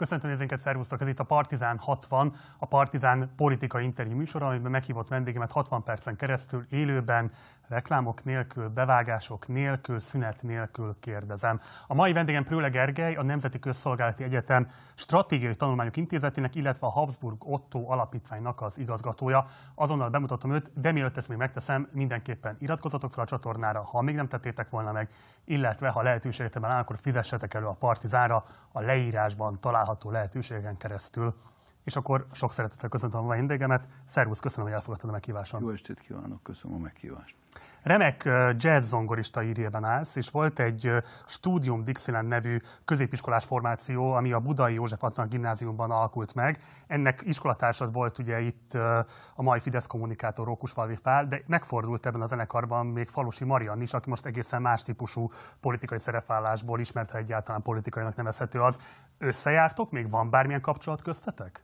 Köszöntöm nézőinket, szervusztok! Ez itt a Partizán 60, a Partizán politika interjú műsora, amiben meghívott vendégemet 60 percen keresztül élőben, reklámok nélkül, bevágások nélkül, szünet nélkül kérdezem. A mai vendégem Prőle Gergely, a Nemzeti Közszolgálati Egyetem Stratégiai Tanulmányok Intézetének, illetve a Habsburg Otto Alapítványnak az igazgatója. Azonnal bemutatom őt, de mielőtt ezt még megteszem, mindenképpen iratkozzatok fel a csatornára, ha még nem tettétek volna meg, illetve ha lehetőségetekben áll, akkor fizessetek elő a Partizánra, a leírásban található található lehetőségen keresztül és akkor sok szeretettel köszöntöm a vendégemet. Szervusz, köszönöm, hogy elfogadtad a meghívásom. Jó estét kívánok, köszönöm a meghívást. Remek jazz zongorista írjében állsz, és volt egy Studium Dixieland nevű középiskolás formáció, ami a Budai József Attila gimnáziumban alakult meg. Ennek iskolatársad volt ugye itt a mai Fidesz kommunikátor Rókusfalvi Pál, de megfordult ebben a zenekarban még Falusi Marian is, aki most egészen más típusú politikai szerepvállásból ismert, ha egyáltalán politikainak nevezhető az. Összejártok? Még van bármilyen kapcsolat köztetek?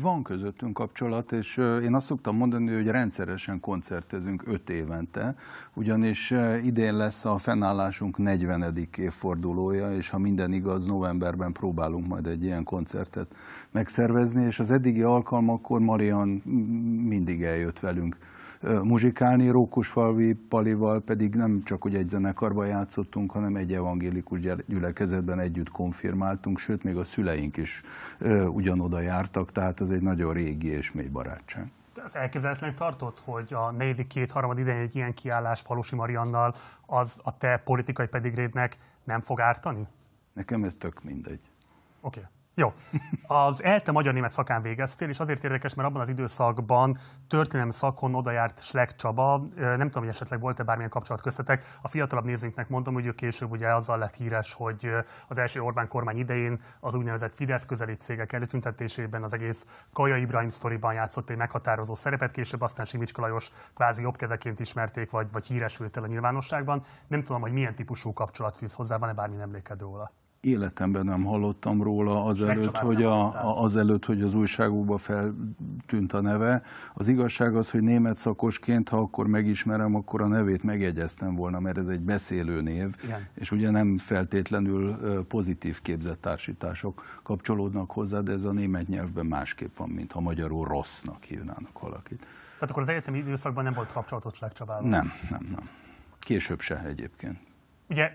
Van közöttünk kapcsolat, és én azt szoktam mondani, hogy rendszeresen koncertezünk öt évente, ugyanis idén lesz a fennállásunk 40. évfordulója, és ha minden igaz, novemberben próbálunk majd egy ilyen koncertet megszervezni, és az eddigi alkalmakkor Marian mindig eljött velünk muzsikálni, Rókusfalvi Palival pedig nem csak hogy egy zenekarban játszottunk, hanem egy evangélikus gyülekezetben együtt konfirmáltunk, sőt még a szüleink is ugyanoda jártak, tehát ez egy nagyon régi és mély barátság az elképzelhetetlen tartott, hogy a negyedik két harmad idején egy ilyen kiállás Falusi Mariannal az a te politikai pedigrédnek nem fog ártani? Nekem ez tök mindegy. Oké. Okay. Jó. Az ELTE magyar-német szakán végeztél, és azért érdekes, mert abban az időszakban történelem szakon odajárt Schleck Csaba. Nem tudom, hogy esetleg volt-e bármilyen kapcsolat köztetek. A fiatalabb nézőinknek mondom, hogy ő később ugye azzal lett híres, hogy az első Orbán kormány idején az úgynevezett Fidesz közeli cégek előtüntetésében az egész Kaja Ibrahim sztoriban játszott egy meghatározó szerepet, később aztán Simicska Lajos kvázi jobbkezeként ismerték, vagy, vagy híresült el a nyilvánosságban. Nem tudom, hogy milyen típusú kapcsolat fűz hozzá, van-e bármi emlékedő róla? életemben nem hallottam róla azelőtt, hogy, a, a, azelőtt, hogy az újságokban feltűnt a neve. Az igazság az, hogy német szakosként, ha akkor megismerem, akkor a nevét megjegyeztem volna, mert ez egy beszélő név, Igen. és ugye nem feltétlenül pozitív képzett társítások kapcsolódnak hozzá, de ez a német nyelvben másképp van, mint ha magyarul rossznak hívnának valakit. Tehát akkor az egyetemi időszakban nem volt kapcsolatos Csabával? Nem, nem, nem. Később se egyébként. Ugye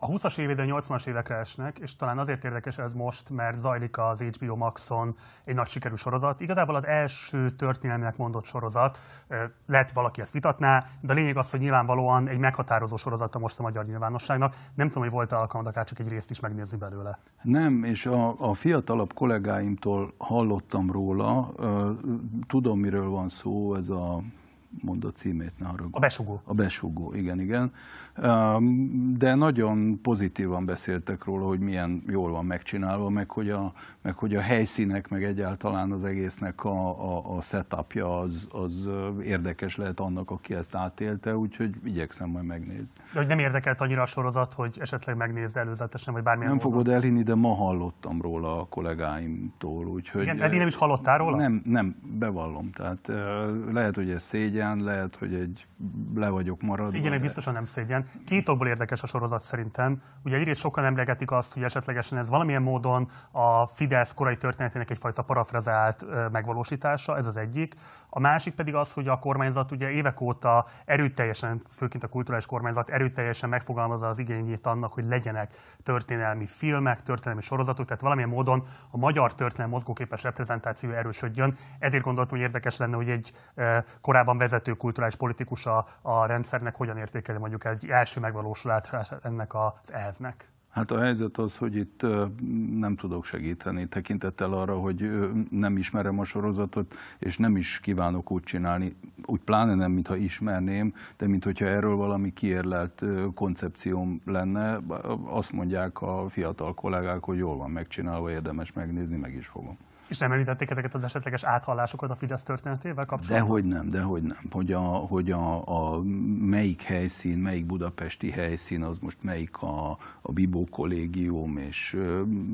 a 20-as évédre 80-as évekre esnek, és talán azért érdekes ez most, mert zajlik az HBO Maxon egy nagy sikerű sorozat. Igazából az első történelmének mondott sorozat, lehet valaki ezt vitatná, de a lényeg az, hogy nyilvánvalóan egy meghatározó a most a magyar nyilvánosságnak. Nem tudom, hogy volt-e alkalmad akár csak egy részt is megnézni belőle. Nem, és a, a fiatalabb kollégáimtól hallottam róla, tudom, miről van szó, ez a mondott címét, ne haragudj. A besugó. A besugó, igen, igen de nagyon pozitívan beszéltek róla, hogy milyen jól van megcsinálva, meg hogy a, meg hogy a helyszínek, meg egyáltalán az egésznek a, a, a setupja az, az érdekes lehet annak, aki ezt átélte, úgyhogy igyekszem majd megnézni. De hogy nem érdekelt annyira a sorozat, hogy esetleg megnézd előzetesen, vagy bármilyen Nem módon. fogod elhinni, de ma hallottam róla a kollégáimtól, úgyhogy... Igen, eddig nem is hallottál róla? Nem, nem, bevallom. Tehát lehet, hogy ez szégyen, lehet, hogy egy le vagyok maradva. Szégyenek biztosan nem szégyen két okból érdekes a sorozat szerintem. Ugye egyrészt sokan emlegetik azt, hogy esetlegesen ez valamilyen módon a Fidesz korai történetének egyfajta parafrazált megvalósítása, ez az egyik. A másik pedig az, hogy a kormányzat ugye évek óta erőteljesen, főként a kulturális kormányzat erőteljesen megfogalmazza az igényét annak, hogy legyenek történelmi filmek, történelmi sorozatok, tehát valamilyen módon a magyar történelmi mozgóképes reprezentáció erősödjön. Ezért gondoltam, hogy érdekes lenne, hogy egy korábban vezető kulturális politikus a, a rendszernek hogyan értékeli mondjuk egy első megvalósulát ennek az elvnek? Hát a helyzet az, hogy itt nem tudok segíteni, tekintettel arra, hogy nem ismerem a sorozatot, és nem is kívánok úgy csinálni, úgy pláne nem, mintha ismerném, de mint erről valami kiérlelt koncepcióm lenne, azt mondják a fiatal kollégák, hogy jól van megcsinálva, érdemes megnézni, meg is fogom. És nem említették ezeket az esetleges áthallásokat a Fidesz történetével kapcsolatban? Dehogy nem, dehogy nem. Hogy, a, hogy a, a melyik helyszín, melyik budapesti helyszín, az most melyik a, a Bibó kollégium, és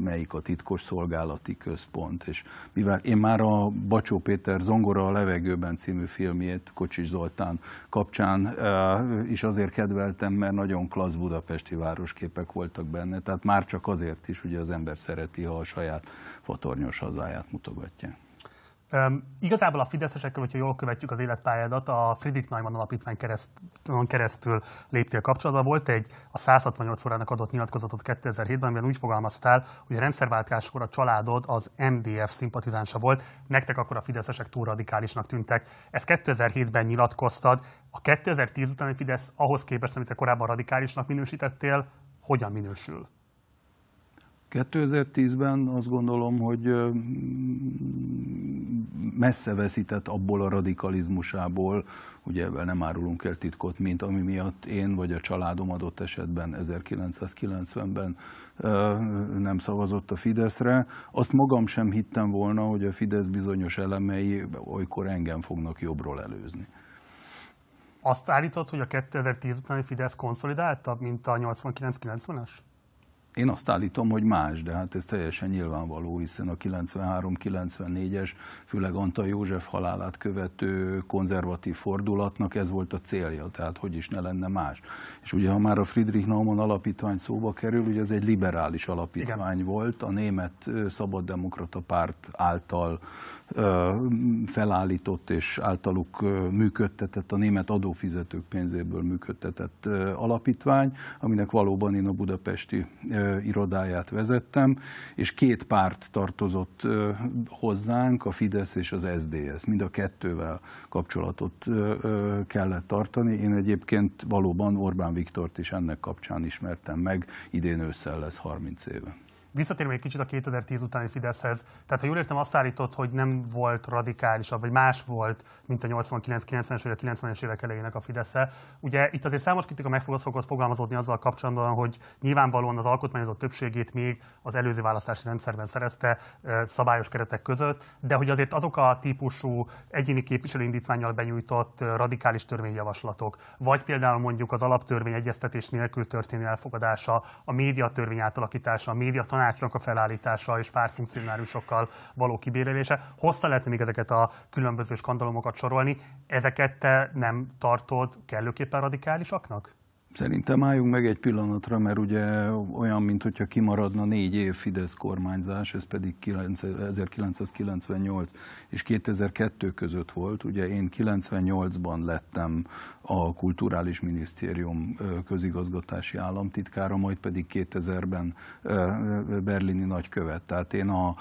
melyik a titkos szolgálati központ. És mivel én már a Bacsó Péter Zongora a levegőben című filmjét Kocsis Zoltán kapcsán e, is azért kedveltem, mert nagyon klassz budapesti városképek voltak benne, tehát már csak azért is, ugye az ember szereti, ha a saját fatornyos hazáját példát mutogatja. Um, igazából a fideszesekkel, hogyha jól követjük az életpályádat, a Friedrich Neumann alapítvány kereszt, keresztül léptél kapcsolatba. Volt egy a 168 órának adott nyilatkozatot 2007-ben, amiben úgy fogalmaztál, hogy a rendszerváltáskor a családod az MDF szimpatizánsa volt, nektek akkor a fideszesek túl radikálisnak tűntek. Ezt 2007-ben nyilatkoztad. A 2010 utáni Fidesz ahhoz képest, amit te korábban radikálisnak minősítettél, hogyan minősül? 2010-ben azt gondolom, hogy messze veszített abból a radikalizmusából, ugye ebben nem árulunk el titkot, mint ami miatt én vagy a családom adott esetben 1990-ben nem szavazott a Fideszre. Azt magam sem hittem volna, hogy a Fidesz bizonyos elemei olykor engem fognak jobbról előzni. Azt állított, hogy a 2010 utáni Fidesz konszolidáltabb, mint a 89-90-es? Én azt állítom, hogy más, de hát ez teljesen nyilvánvaló, hiszen a 93-94-es, főleg Antal József halálát követő konzervatív fordulatnak ez volt a célja, tehát hogy is ne lenne más. És ugye, ha már a Friedrich Naumann alapítvány szóba kerül, ugye ez egy liberális alapítvány Igen. volt, a német szabaddemokrata párt által felállított és általuk működtetett, a német adófizetők pénzéből működtetett alapítvány, aminek valóban én a budapesti irodáját vezettem, és két párt tartozott hozzánk, a Fidesz és az SZDSZ, mind a kettővel kapcsolatot kellett tartani. Én egyébként valóban Orbán Viktort is ennek kapcsán ismertem meg, idén ősszel lesz 30 éve visszatérve egy kicsit a 2010 utáni Fideszhez, tehát ha jól értem, azt állított, hogy nem volt radikálisabb, vagy más volt, mint a 89-90-es vagy a 90-es évek elejének a fidesz Ugye itt azért számos kritika meg szokott fogalmazódni azzal kapcsolatban, hogy nyilvánvalóan az alkotmányozó többségét még az előző választási rendszerben szerezte szabályos keretek között, de hogy azért azok a típusú egyéni képviselőindítványjal benyújtott radikális törvényjavaslatok, vagy például mondjuk az alaptörvény egyeztetés nélkül történő elfogadása, a médiatörvény átalakítása, a média tanácsnak a felállítása és pártfunkcionáriusokkal való kibérelése. Hosszan lehetne még ezeket a különböző skandalomokat sorolni. Ezeket te nem tartod kellőképpen radikálisaknak? Szerintem álljunk meg egy pillanatra, mert ugye olyan, mint hogyha kimaradna négy év Fidesz kormányzás, ez pedig 1998 és 2002 között volt. Ugye én 98-ban lettem a Kulturális Minisztérium közigazgatási államtitkára, majd pedig 2000-ben berlini nagykövet. Tehát én a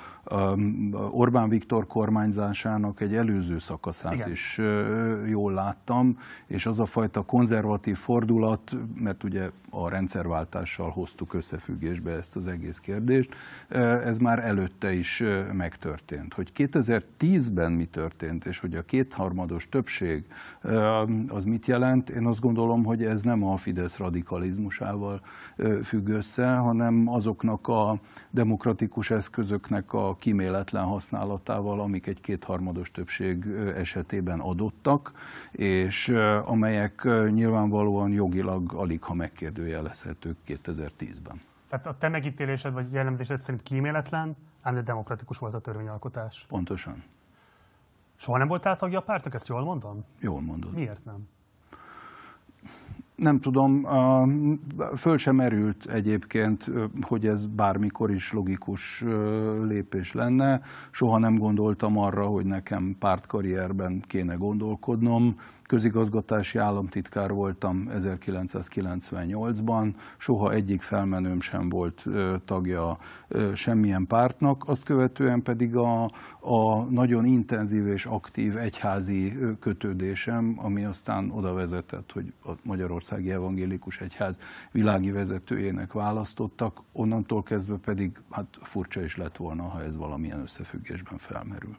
Orbán Viktor kormányzásának egy előző szakaszát Igen. is jól láttam, és az a fajta konzervatív fordulat mert ugye a rendszerváltással hoztuk összefüggésbe ezt az egész kérdést, eh, ez már előtte is eh, megtörtént. Hogy 2010-ben mi történt, és hogy a kétharmados többség eh, az mit jelent, én azt gondolom, hogy ez nem a Fidesz radikalizmusával függ össze, hanem azoknak a demokratikus eszközöknek a kiméletlen használatával, amik egy kétharmados többség esetében adottak, és amelyek nyilvánvalóan jogilag alig, ha megkérdőjelezhetők 2010-ben. Tehát a te megítélésed vagy jellemzésed szerint kíméletlen, ám de demokratikus volt a törvényalkotás. Pontosan. Soha nem voltál tagja a pártnak, ezt jól mondom? Jól mondod. Miért nem? Nem tudom, föl sem merült egyébként, hogy ez bármikor is logikus lépés lenne. Soha nem gondoltam arra, hogy nekem pártkarrierben kéne gondolkodnom. Közigazgatási államtitkár voltam 1998-ban, soha egyik felmenőm sem volt tagja semmilyen pártnak, azt követően pedig a, a nagyon intenzív és aktív egyházi kötődésem, ami aztán oda vezetett, hogy a Magyarországi Evangélikus Egyház világi vezetőjének választottak, onnantól kezdve pedig hát furcsa is lett volna, ha ez valamilyen összefüggésben felmerül.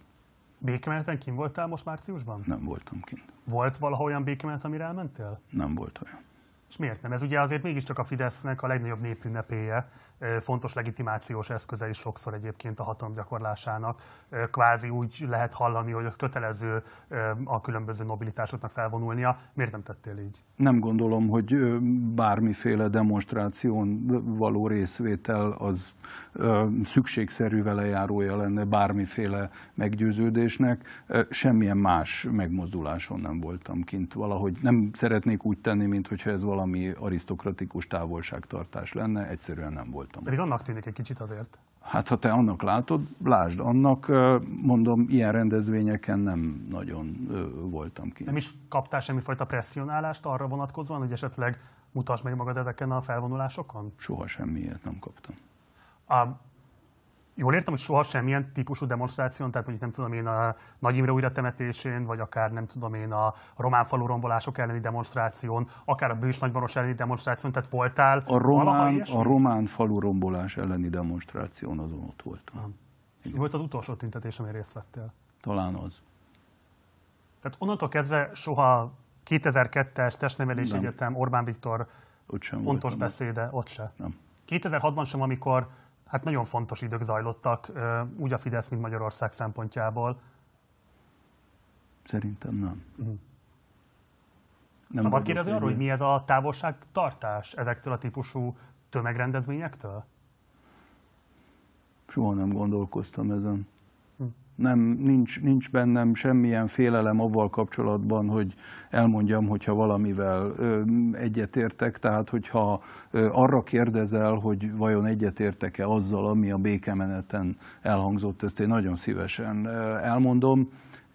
Békemeneten kim voltál most márciusban? Nem voltam kint. Volt valahol olyan békemenet, amire elmentél? Nem volt olyan. És miért nem? Ez ugye azért mégiscsak a Fidesznek a legnagyobb népünnepéje, fontos legitimációs eszköze is sokszor egyébként a hatalom gyakorlásának. Kvázi úgy lehet hallani, hogy ott kötelező a különböző nobilitásoknak felvonulnia. Miért nem tettél így? Nem gondolom, hogy bármiféle demonstráción való részvétel az szükségszerű velejárója lenne bármiféle meggyőződésnek. Semmilyen más megmozduláson nem voltam kint. Valahogy nem szeretnék úgy tenni, mint hogyha ez valami valami arisztokratikus távolságtartás lenne, egyszerűen nem voltam. Pedig annak tűnik egy kicsit azért. Hát ha te annak látod, lásd, annak mondom, ilyen rendezvényeken nem nagyon voltam ki. Nem is kaptál semmifajta presszionálást arra vonatkozóan, hogy esetleg mutasd meg magad ezeken a felvonulásokon? Soha semmiért nem kaptam. A Jól értem, hogy soha semmilyen típusú demonstráción, tehát mondjuk nem tudom én a Nagy Imre újra temetésén, vagy akár nem tudom én a román falu rombolások elleni demonstráción, akár a Bős Nagymaros elleni demonstráción, tehát voltál a román, a román falu rombolás elleni demonstráción azon ott voltam. Mi Volt az utolsó tüntetés, amely részt vettél? Talán az. Tehát onnantól kezdve soha 2002-es testnevelés nem. egyetem, Orbán Viktor fontos beszéde, ott se. Nem. 2006-ban sem, amikor hát nagyon fontos idők zajlottak, úgy a Fidesz, mint Magyarország szempontjából. Szerintem nem. Uh-huh. nem Szabad kérdezni arról, hogy mi ez a távolságtartás ezektől a típusú tömegrendezvényektől? Soha nem gondolkoztam ezen nem, nincs, nincs bennem semmilyen félelem avval kapcsolatban, hogy elmondjam, hogyha valamivel egyetértek, tehát hogyha arra kérdezel, hogy vajon egyetértek-e azzal, ami a békemeneten elhangzott, ezt én nagyon szívesen elmondom.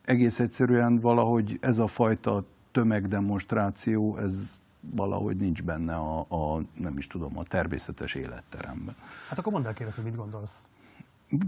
Egész egyszerűen valahogy ez a fajta tömegdemonstráció, ez valahogy nincs benne a, a nem is tudom, a természetes életteremben. Hát akkor mondd el kérlek, hogy mit gondolsz.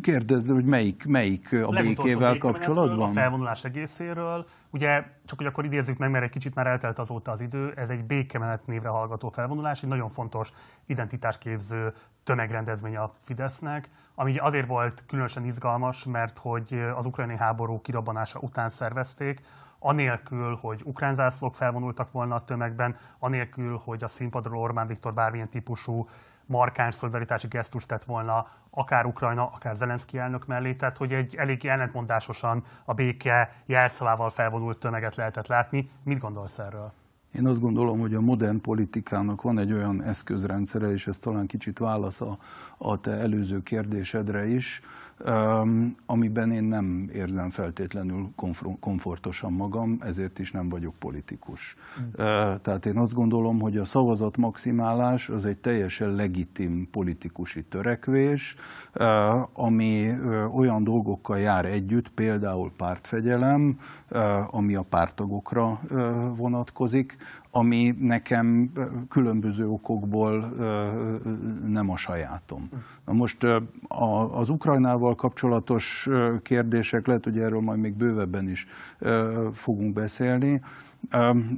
Kérdezd, hogy melyik, melyik a békével kapcsolatban? A felvonulás egészéről. Ugye, csak hogy akkor idézzük meg, mert egy kicsit már eltelt azóta az idő, ez egy békemenet névre hallgató felvonulás, egy nagyon fontos identitásképző tömegrendezmény a Fidesznek, ami azért volt különösen izgalmas, mert hogy az ukrajnai háború kirabbanása után szervezték, anélkül, hogy ukrán zászlók felvonultak volna a tömegben, anélkül, hogy a színpadról Orbán Viktor bármilyen típusú markáns szolidaritási gesztust tett volna akár Ukrajna, akár Zelenszky elnök mellé, tehát hogy egy elég ellentmondásosan a béke jelszavával felvonult tömeget lehetett látni. Mit gondolsz erről? Én azt gondolom, hogy a modern politikának van egy olyan eszközrendszere, és ez talán kicsit válasz a, a te előző kérdésedre is, amiben én nem érzem feltétlenül komfortosan magam, ezért is nem vagyok politikus. Mm. Tehát én azt gondolom, hogy a szavazat maximálás az egy teljesen legitim politikusi törekvés, ami olyan dolgokkal jár együtt, például pártfegyelem, ami a pártagokra vonatkozik, ami nekem különböző okokból nem a sajátom. Na most az Ukrajnával kapcsolatos kérdések, lehet, hogy erről majd még bővebben is fogunk beszélni,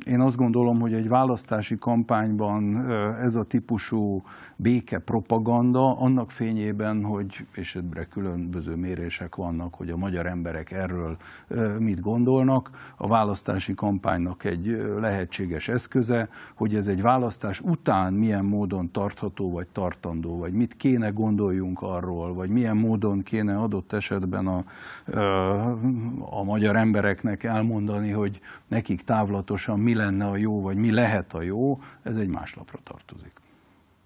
én azt gondolom, hogy egy választási kampányban ez a típusú béke propaganda, annak fényében, hogy, és ebbre különböző mérések vannak, hogy a magyar emberek erről mit gondolnak, a választási kampánynak egy lehetséges eszköze, hogy ez egy választás után milyen módon tartható vagy tartandó, vagy mit kéne gondoljunk arról, vagy milyen módon kéne adott esetben a, a magyar embereknek elmondani, hogy nekik távol gyakorlatosan mi lenne a jó, vagy mi lehet a jó, ez egy más lapra tartozik.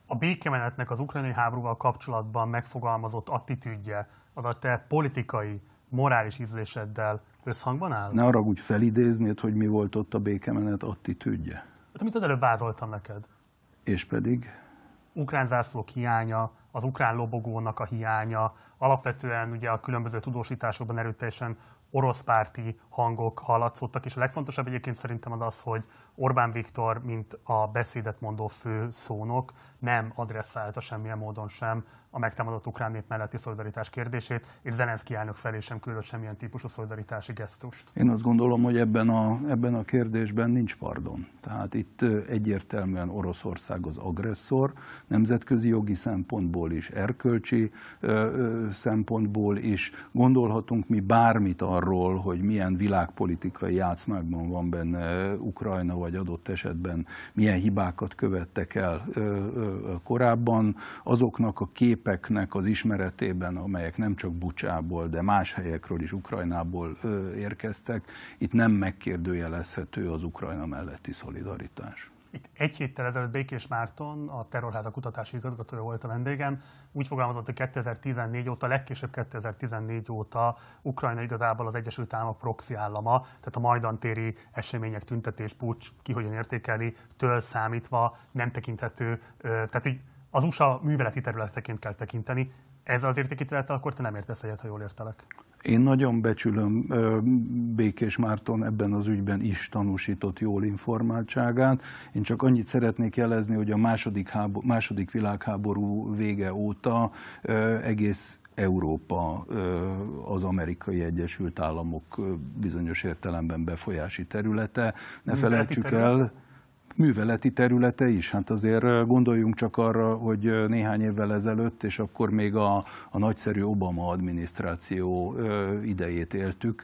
A békemenetnek az ukrajnai háborúval kapcsolatban megfogalmazott attitűdje az a te politikai, morális ízléseddel összhangban áll? Ne arra úgy felidéznéd, hogy mi volt ott a békemenet attitűdje. Hát, amit az előbb vázoltam neked. És pedig? Ukrán zászlók hiánya, az ukrán lobogónak a hiánya, alapvetően ugye a különböző tudósításokban erőteljesen oroszpárti hangok hallatszottak, és a legfontosabb egyébként szerintem az az, hogy Orbán Viktor, mint a beszédet mondó fő szónok, nem adresszálta semmilyen módon sem a megtámadott ukrán nép melletti szolidaritás kérdését, és Zelenszky elnök felé sem küldött semmilyen típusú szolidaritási gesztust. Én azt gondolom, hogy ebben a, ebben a kérdésben nincs pardon. Tehát itt egyértelműen Oroszország az agresszor, nemzetközi jogi szempontból is, erkölcsi ö, ö, szempontból is. Gondolhatunk mi bármit arról, hogy milyen világpolitikai játszmákban van benne Ukrajna, vagy adott esetben milyen hibákat követtek el korábban, azoknak a képeknek az ismeretében, amelyek nem csak Bucsából, de más helyekről is Ukrajnából érkeztek, itt nem megkérdőjelezhető az Ukrajna melletti szolidaritás itt egy héttel ezelőtt Békés Márton, a terrorházak kutatási igazgatója volt a vendégem, úgy fogalmazott, hogy 2014 óta, legkésőbb 2014 óta Ukrajna igazából az Egyesült Államok proxy állama, tehát a majdantéri események, tüntetés, pucs, ki hogyan értékeli, től számítva nem tekinthető, tehát hogy az USA műveleti területeként kell tekinteni. Ez az értékítélete akkor te nem értesz egyet, ha jól értelek. Én nagyon becsülöm Békés Márton ebben az ügyben is tanúsított jól informáltságát. Én csak annyit szeretnék jelezni, hogy a második, háború, második világháború vége óta egész Európa az amerikai Egyesült Államok bizonyos értelemben befolyási területe. Ne felejtsük el, műveleti területe is. Hát azért gondoljunk csak arra, hogy néhány évvel ezelőtt, és akkor még a, a nagyszerű Obama adminisztráció idejét éltük,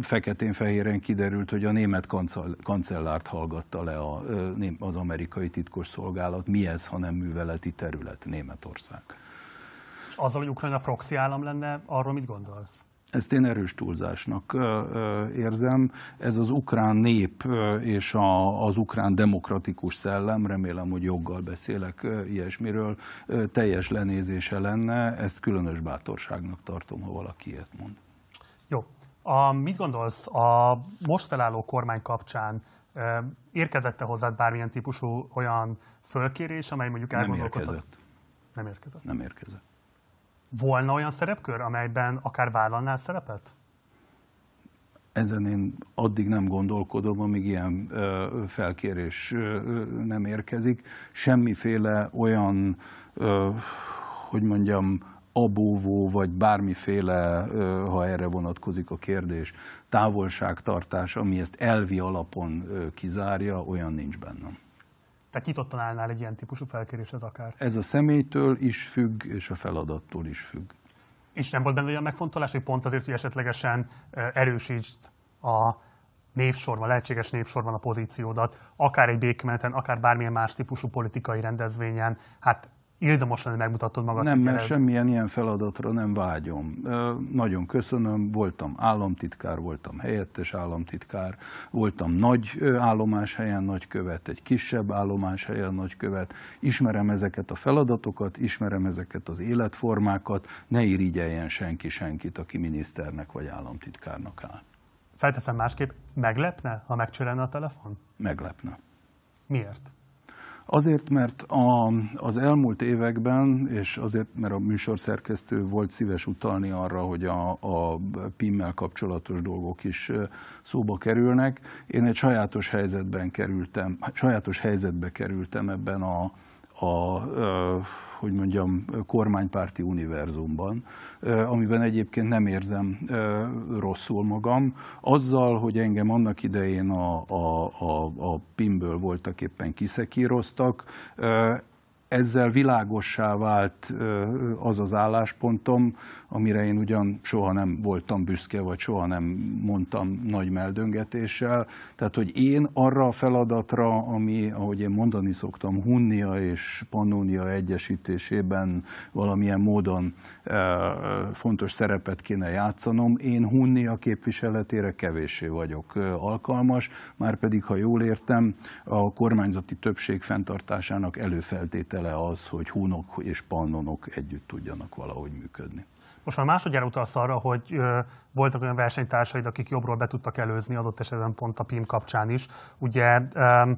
feketén-fehéren kiderült, hogy a német kancell kancellárt hallgatta le a, az amerikai titkos szolgálat. Mi ez, hanem műveleti terület Németország? És azzal, hogy Ukrajna proxy állam lenne, arról mit gondolsz? Ezt én erős túlzásnak érzem. Ez az ukrán nép és az ukrán demokratikus szellem, remélem, hogy joggal beszélek ilyesmiről, teljes lenézése lenne. Ezt különös bátorságnak tartom, ha valaki ilyet mond. Jó. A, mit gondolsz a most felálló kormány kapcsán? Érkezette hozzád bármilyen típusú olyan fölkérés, amely mondjuk elgondolkodhat? Nem érkezett. Nem érkezett. Nem érkezett. Volna olyan szerepkör, amelyben akár vállalnál szerepet? Ezen én addig nem gondolkodom, amíg ilyen ö, felkérés ö, nem érkezik. Semmiféle olyan, ö, hogy mondjam, abóvó, vagy bármiféle, ha erre vonatkozik a kérdés, távolságtartás, ami ezt elvi alapon kizárja, olyan nincs bennem. Tehát nyitottan állnál egy ilyen típusú felkéréshez akár? Ez a személytől is függ, és a feladattól is függ. És nem volt benne olyan megfontolás, hogy pont azért, hogy esetlegesen erősítsd a névsorban, lehetséges névsorban a pozíciódat, akár egy békmeneten, akár bármilyen más típusú politikai rendezvényen, hát Érdemos lenne megmutatod magad. Nem, mert ezt... semmilyen ilyen feladatra nem vágyom. Nagyon köszönöm, voltam államtitkár, voltam helyettes államtitkár, voltam nagy állomás helyen nagykövet, egy kisebb állomás helyen nagykövet. Ismerem ezeket a feladatokat, ismerem ezeket az életformákat, ne irigyeljen senki senkit, aki miniszternek vagy államtitkárnak áll. Felteszem másképp, meglepne, ha megcsörenne a telefon? Meglepne. Miért? Azért, mert a, az elmúlt években, és azért, mert a műsorszerkesztő volt szíves utalni arra, hogy a, a PIM-mel kapcsolatos dolgok is szóba kerülnek, én egy sajátos helyzetben kerültem, sajátos helyzetbe kerültem ebben a, a, hogy mondjam, kormánypárti univerzumban, amiben egyébként nem érzem rosszul magam. Azzal, hogy engem annak idején a, a, a, a PIM-ből voltak éppen kiszekíroztak, ezzel világossá vált az az álláspontom, amire én ugyan soha nem voltam büszke, vagy soha nem mondtam nagy meldöngetéssel. Tehát, hogy én arra a feladatra, ami, ahogy én mondani szoktam, Hunnia és Pannonia egyesítésében valamilyen módon fontos szerepet kéne játszanom, én Hunnia képviseletére kevéssé vagyok alkalmas, már pedig, ha jól értem, a kormányzati többség fenntartásának előfeltétele feltétele az, hogy Hunok és pannonok együtt tudjanak valahogy működni. Most már másodjára utalsz arra, hogy ö, voltak olyan versenytársaid, akik jobbról be tudtak előzni, adott esetben pont a PIM kapcsán is. Ugye ö,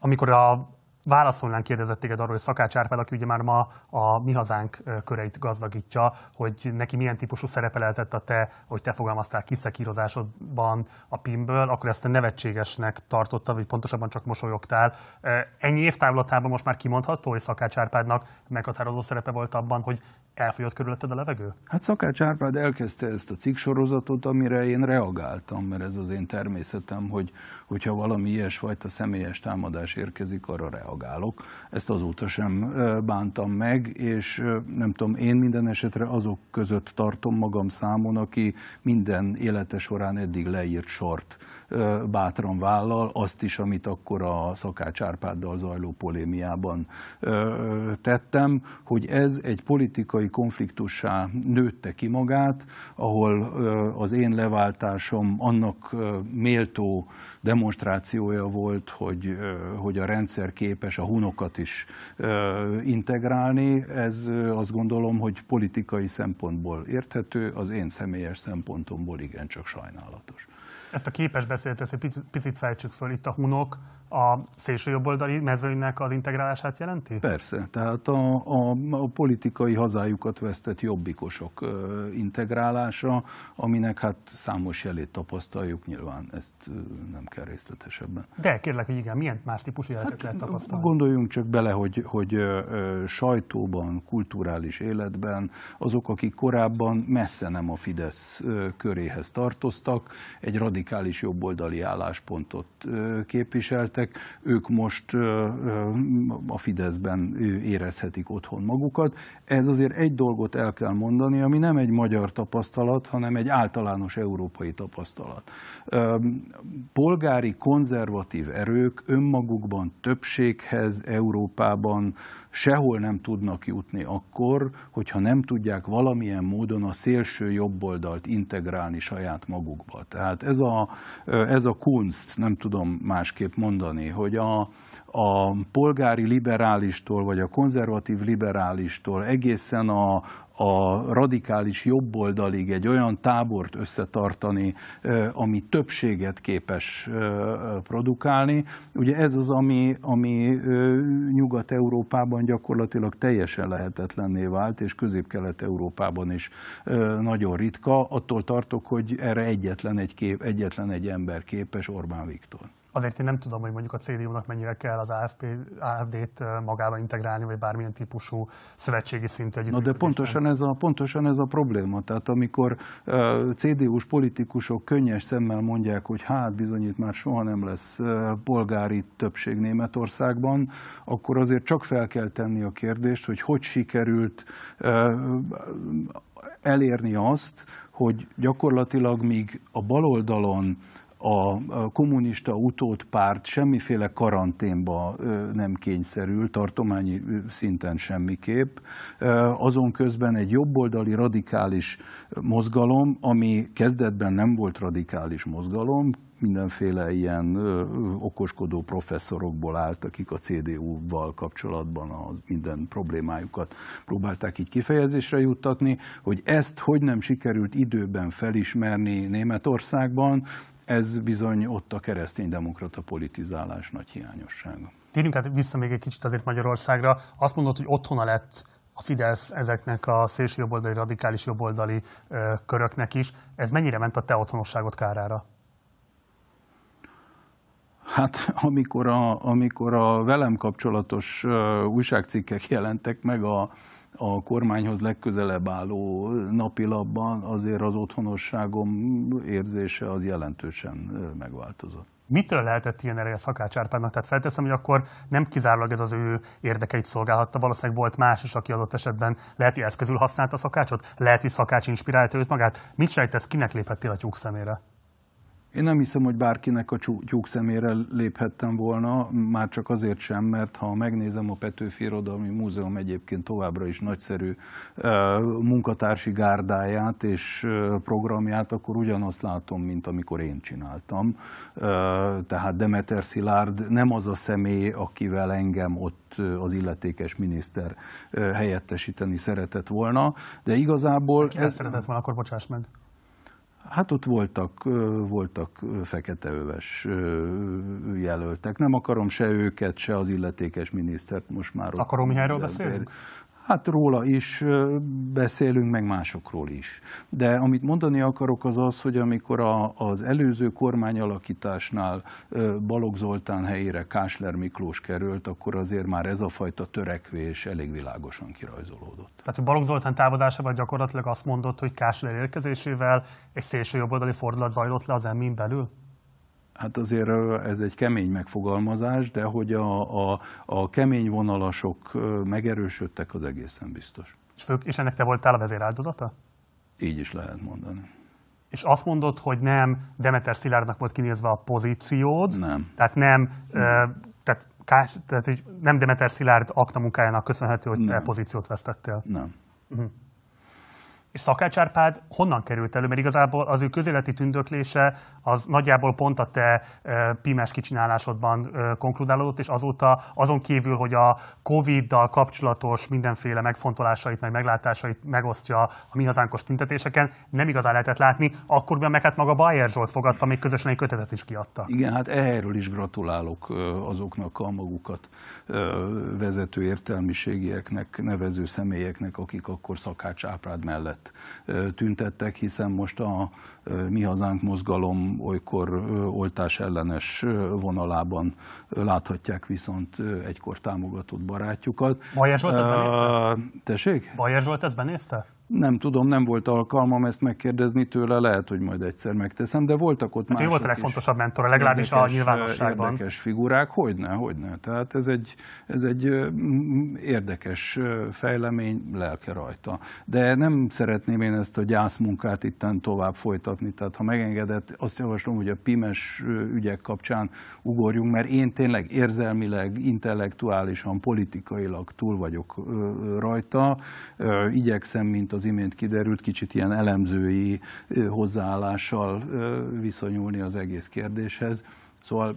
amikor a válaszolnánk kérdezett téged arról, hogy Szakács Árpád, aki ugye már ma a mi hazánk köreit gazdagítja, hogy neki milyen típusú szerepe lehetett a te, hogy te fogalmaztál kiszekírozásodban a PIM-ből, akkor ezt nevetségesnek tartotta, vagy pontosabban csak mosolyogtál. Ennyi évtávlatában most már kimondható, hogy Szakács Árpádnak meghatározó szerepe volt abban, hogy elfogyott körülötted a levegő? Hát Szakács Árpád elkezdte ezt a sorozatot, amire én reagáltam, mert ez az én természetem, hogy hogyha valami ilyesfajta személyes támadás érkezik, arra reagáltam reagálok. Ezt azóta sem bántam meg, és nem tudom, én minden esetre azok között tartom magam számon, aki minden élete során eddig leírt sort bátran vállal azt is, amit akkor a Szakács Árpáddal zajló polémiában tettem, hogy ez egy politikai konfliktussá nőtte ki magát, ahol az én leváltásom annak méltó demonstrációja volt, hogy, hogy a rendszer képes a hunokat is integrálni. Ez azt gondolom, hogy politikai szempontból érthető, az én személyes szempontomból igencsak sajnálatos. Ezt a képes beszéltet, ezt egy picit, picit fejtsük föl. Itt a hunok a szélsőjobboldali mezőnynek az integrálását jelenti? Persze, tehát a, a, a politikai hazájukat vesztett jobbikosok ö, integrálása, aminek hát számos jelét tapasztaljuk, nyilván ezt ö, nem kell részletesebben. De kérlek, hogy igen, milyen más típusú hát, jeleket hát, lehet tapasztalni? Gondoljunk csak bele, hogy, hogy ö, sajtóban, kulturális életben azok, akik korábban messze nem a Fidesz ö, köréhez tartoztak, egy radikális jobboldali álláspontot ö, képviseltek, kerültek, ők most a Fideszben érezhetik otthon magukat. Ez azért egy dolgot el kell mondani, ami nem egy magyar tapasztalat, hanem egy általános európai tapasztalat. Polgári konzervatív erők önmagukban többséghez Európában sehol nem tudnak jutni akkor, hogyha nem tudják valamilyen módon a szélső jobboldalt integrálni saját magukba. Tehát ez a, ez a kunst, nem tudom másképp mondani, hogy a, a polgári liberálistól vagy a konzervatív liberálistól egészen a, a radikális jobboldalig egy olyan tábort összetartani, ami többséget képes produkálni. Ugye ez az, ami, ami Nyugat-Európában gyakorlatilag teljesen lehetetlenné vált, és Közép-Kelet-Európában is nagyon ritka. Attól tartok, hogy erre egyetlen egy, kép, egyetlen egy ember képes, Orbán Viktor. Azért én nem tudom, hogy mondjuk a CDU-nak mennyire kell az AFP, AFD-t magába integrálni, vagy bármilyen típusú szövetségi szintű együtt. Na de pontosan ez, a, pontosan ez a probléma. Tehát amikor uh, CDU-s politikusok könnyes szemmel mondják, hogy hát bizonyít már soha nem lesz uh, polgári többség Németországban, akkor azért csak fel kell tenni a kérdést, hogy hogy sikerült uh, elérni azt, hogy gyakorlatilag míg a baloldalon a kommunista párt semmiféle karanténba nem kényszerül, tartományi szinten semmiképp. Azon közben egy jobboldali radikális mozgalom, ami kezdetben nem volt radikális mozgalom, mindenféle ilyen okoskodó professzorokból állt, akik a CDU-val kapcsolatban a minden problémájukat próbálták így kifejezésre juttatni, hogy ezt hogy nem sikerült időben felismerni Németországban, ez bizony ott a demokrata politizálás nagy hiányossága. Térjünk hát vissza még egy kicsit azért Magyarországra. Azt mondod, hogy otthona lett a Fidesz ezeknek a szélső jobboldali, radikális jobboldali ö, köröknek is. Ez mennyire ment a te otthonosságot kárára? Hát amikor a, amikor a velem kapcsolatos újságcikkek jelentek meg a, a kormányhoz legközelebb álló napilapban azért az otthonosságom érzése az jelentősen megváltozott. Mitől lehetett ilyen ereje Szakács Árpádnak? Tehát felteszem, hogy akkor nem kizárólag ez az ő érdekeit szolgálhatta, valószínűleg volt más is, aki adott esetben lehet, hogy eszközül használta Szakácsot, lehet, hogy Szakács inspirálta őt magát. Mit sejtesz, kinek léphettél a tyúk szemére? Én nem hiszem, hogy bárkinek a tyúk szemére léphettem volna, már csak azért sem, mert ha megnézem a Petőfi Irodalmi Múzeum egyébként továbbra is nagyszerű munkatársi gárdáját és programját, akkor ugyanazt látom, mint amikor én csináltam. Tehát Demeter Szilárd nem az a személy, akivel engem ott az illetékes miniszter helyettesíteni szeretett volna, de igazából... Ki ez... szeretett volna, akkor bocsáss meg. Hát ott voltak, voltak feketeöves jelöltek. Nem akarom se őket, se az illetékes minisztert most már. Akarom Mihályról beszélünk? Hát róla is beszélünk, meg másokról is. De amit mondani akarok az az, hogy amikor a, az előző kormányalakításnál Balogh Zoltán helyére Kásler Miklós került, akkor azért már ez a fajta törekvés elég világosan kirajzolódott. Tehát a Balogh Zoltán távozásával gyakorlatilag azt mondott, hogy Kásler érkezésével egy szélső jobboldali fordulat zajlott le az emmin belül? Hát azért ez egy kemény megfogalmazás, de hogy a, a, a kemény vonalasok megerősödtek, az egészen biztos. És, fők, és ennek te voltál a vezéráldozata? Így is lehet mondani. És azt mondod, hogy nem Demeter Szilárdnak volt kinézve a pozíciód, nem. tehát nem, nem. tehát, kás, tehát hogy nem Demeter Szilárd akta munkájának köszönhető, hogy nem. te pozíciót vesztettél. Nem. Uh-huh. És Szakács Árpád honnan került elő? Mert igazából az ő közéleti tündöklése az nagyjából pont a te e, pimes kicsinálásodban e, konkludálódott, és azóta azon kívül, hogy a Covid-dal kapcsolatos mindenféle megfontolásait, meg meglátásait megosztja a mi hazánkos tüntetéseken, nem igazán lehetett látni. Akkor meg hát maga Bayer Zsolt fogadta, még közösen egy kötetet is kiadta. Igen, hát erről is gratulálok azoknak a magukat vezető értelmiségieknek, nevező személyeknek, akik akkor Szakács Árpád mellett mellett tüntettek, hiszen most a Mi Hazánk mozgalom olykor oltás ellenes vonalában láthatják viszont egykor támogatott barátjukat. Bajer Zsolt ezt benézte? Tessék? Bajer Zsolt ezt benézte? Nem tudom, nem volt alkalmam ezt megkérdezni tőle, lehet, hogy majd egyszer megteszem, de voltak ott hát Ő volt a legfontosabb mentor, legalábbis a nyilvánosságban. Érdekes figurák, hogyne, hogyne. Tehát ez egy, ez egy érdekes fejlemény, lelke rajta. De nem szeretném én ezt a gyászmunkát itten tovább folytatni, tehát ha megengedett, azt javaslom, hogy a pimes ügyek kapcsán ugorjunk, mert én tényleg érzelmileg, intellektuálisan, politikailag túl vagyok rajta, igyekszem, mint az az imént kiderült, kicsit ilyen elemzői hozzáállással viszonyulni az egész kérdéshez. Szóval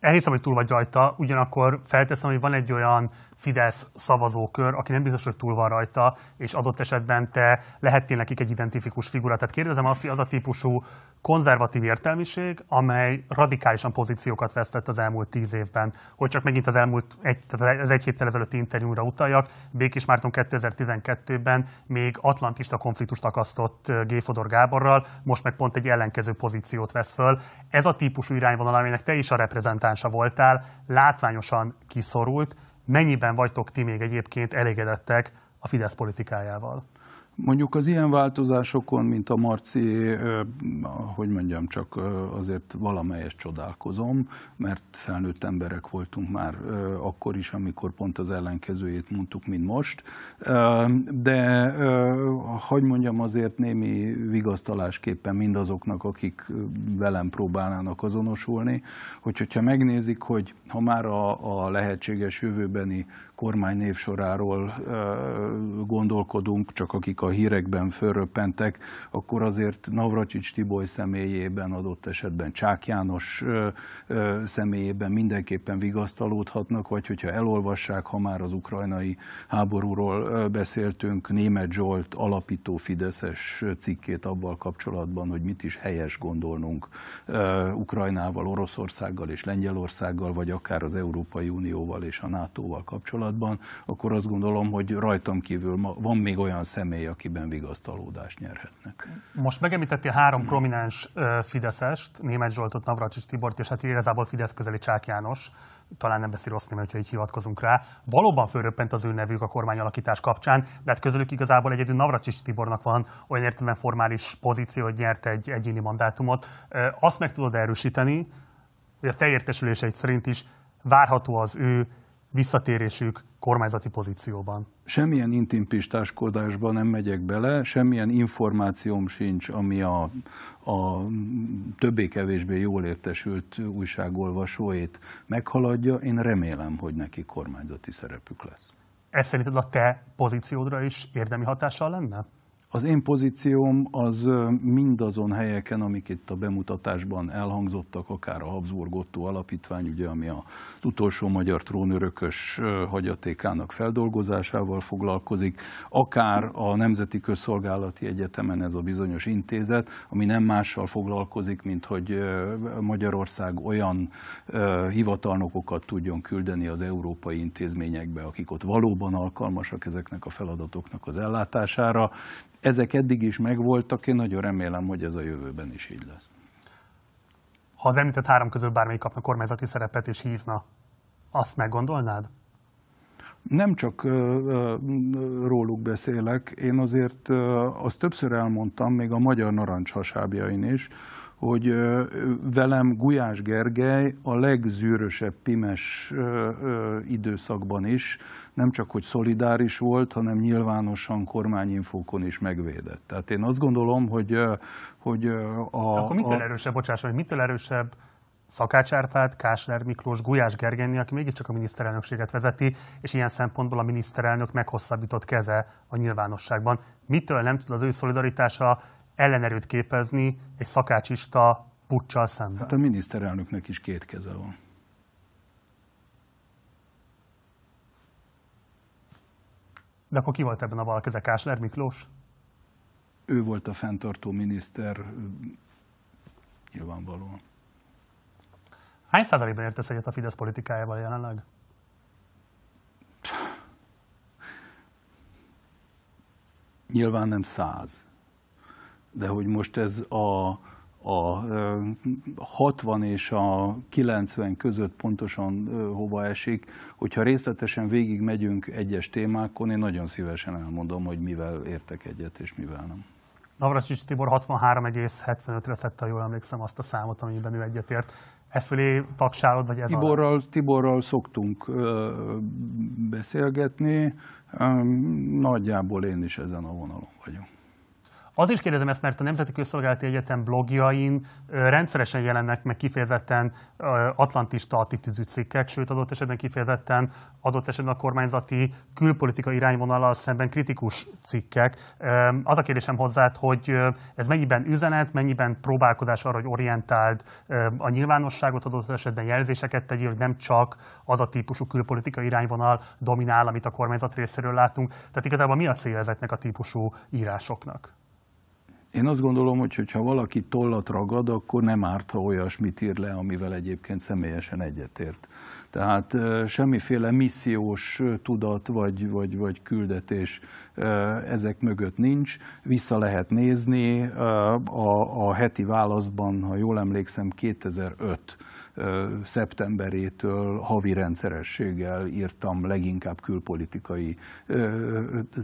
elhiszem, hogy túl vagy rajta, ugyanakkor felteszem, hogy van egy olyan Fidesz szavazókör, aki nem biztos, hogy túl van rajta, és adott esetben te lehettél nekik egy identifikus figura. Tehát kérdezem azt, hogy az a típusú konzervatív értelmiség, amely radikálisan pozíciókat vesztett az elmúlt tíz évben. Hogy csak megint az elmúlt egy, tehát az egy héttel ezelőtti interjúra utaljak, Békés Márton 2012-ben még atlantista konfliktust akasztott Géfodor Gáborral, most meg pont egy ellenkező pozíciót vesz föl. Ez a típusú irányvonal, aminek te is a reprezentánsa voltál, látványosan kiszorult, Mennyiben vagytok ti még egyébként elégedettek a Fidesz politikájával? Mondjuk az ilyen változásokon, mint a Marci, hogy mondjam, csak azért valamelyest csodálkozom, mert felnőtt emberek voltunk már akkor is, amikor pont az ellenkezőjét mondtuk, mint most. De, hogy mondjam, azért némi vigasztalásképpen mindazoknak, akik velem próbálnának azonosulni, hogy hogyha megnézik, hogy ha már a, a lehetséges jövőbeni kormány névsoráról gondolkodunk, csak akik a hírekben fölröppentek, akkor azért Navracsics Tiboly személyében, adott esetben Csák János személyében mindenképpen vigasztalódhatnak, vagy hogyha elolvassák, ha már az ukrajnai háborúról beszéltünk, német Zsolt alapító Fideszes cikkét abban kapcsolatban, hogy mit is helyes gondolnunk Ukrajnával, Oroszországgal és Lengyelországgal, vagy akár az Európai Unióval és a NATO-val kapcsolatban kapcsolatban, akkor azt gondolom, hogy rajtam kívül van még olyan személy, akiben vigasztalódást nyerhetnek. Most megemlítettél három prominens Fideszest, német Zsoltot, Navracsics Tibort, és hát igazából Fidesz közeli Csák János, talán nem beszél rossz néven, hogyha így hivatkozunk rá. Valóban fölröppent az ő nevük a kormányalakítás kapcsán, de hát közülük igazából egyedül Navracsics Tibornak van olyan értelemben formális pozíció, hogy nyert egy egyéni mandátumot. Azt meg tudod erősíteni, hogy a te értesüléseid szerint is várható az ő visszatérésük kormányzati pozícióban? Semmilyen intimpistáskodásba nem megyek bele, semmilyen információm sincs, ami a, a többé-kevésbé jól értesült újságolvasóét meghaladja. Én remélem, hogy neki kormányzati szerepük lesz. Ez szerinted a te pozíciódra is érdemi hatással lenne? Az én pozícióm az mindazon helyeken, amik itt a bemutatásban elhangzottak, akár a Habsburg Otto Alapítvány, ugye, ami az utolsó magyar trónörökös hagyatékának feldolgozásával foglalkozik, akár a Nemzeti Közszolgálati Egyetemen ez a bizonyos intézet, ami nem mással foglalkozik, mint hogy Magyarország olyan hivatalnokokat tudjon küldeni az európai intézményekbe, akik ott valóban alkalmasak ezeknek a feladatoknak az ellátására ezek eddig is megvoltak, én nagyon remélem, hogy ez a jövőben is így lesz. Ha az említett három közül bármelyik kapna kormányzati szerepet és hívna, azt meggondolnád? Nem csak ö, ö, róluk beszélek, én azért ö, azt többször elmondtam, még a magyar narancshasábjain is, hogy velem Gulyás Gergely a legzűrösebb pimes időszakban is, nem csak hogy szolidáris volt, hanem nyilvánosan kormányinfókon is megvédett. Tehát én azt gondolom, hogy... hogy a, Akkor mitől a... erősebb, bocsáss meg, mitől erősebb Szakács Árpád, Kásler Miklós, Gulyás Gergely, aki mégiscsak a miniszterelnökséget vezeti, és ilyen szempontból a miniszterelnök meghosszabbított keze a nyilvánosságban. Mitől nem tud az ő szolidaritása ellenerőt képezni egy szakácsista puccsal szemben. Hát a miniszterelnöknek is két keze van. De akkor ki volt ebben a balkeze Kásler Miklós? Ő volt a fenntartó miniszter, nyilvánvalóan. Hány százalékban értesz egyet a Fidesz politikájával jelenleg? Nyilván nem száz de hogy most ez a, a 60 és a 90 között pontosan hova esik. Hogyha részletesen végig megyünk egyes témákon, én nagyon szívesen elmondom, hogy mivel értek egyet és mivel nem. Navracsics Tibor 63,75-re tette, ha jól emlékszem, azt a számot, amiben ő egyetért. E fölé tagsálod, vagy ez Tiborral, a... Tiborral szoktunk ö, beszélgetni, ö, nagyjából én is ezen a vonalon vagyok. Azért kérdezem ezt, mert a Nemzeti Közszolgálati Egyetem blogjain rendszeresen jelennek meg kifejezetten atlantista attitűdű cikkek, sőt adott esetben kifejezetten adott esetben a kormányzati külpolitika irányvonalal szemben kritikus cikkek. Az a kérdésem hozzád, hogy ez mennyiben üzenet, mennyiben próbálkozás arra, hogy orientáld a nyilvánosságot, adott esetben jelzéseket tegyél, hogy nem csak az a típusú külpolitika irányvonal dominál, amit a kormányzat részéről látunk. Tehát igazából mi a cél ezeknek a típusú írásoknak? Én azt gondolom, hogy ha valaki tollat ragad, akkor nem árt, ha olyasmit ír le, amivel egyébként személyesen egyetért. Tehát semmiféle missziós tudat vagy, vagy, vagy küldetés ezek mögött nincs. Vissza lehet nézni a, a heti válaszban, ha jól emlékszem, 2005 szeptemberétől havi rendszerességgel írtam leginkább külpolitikai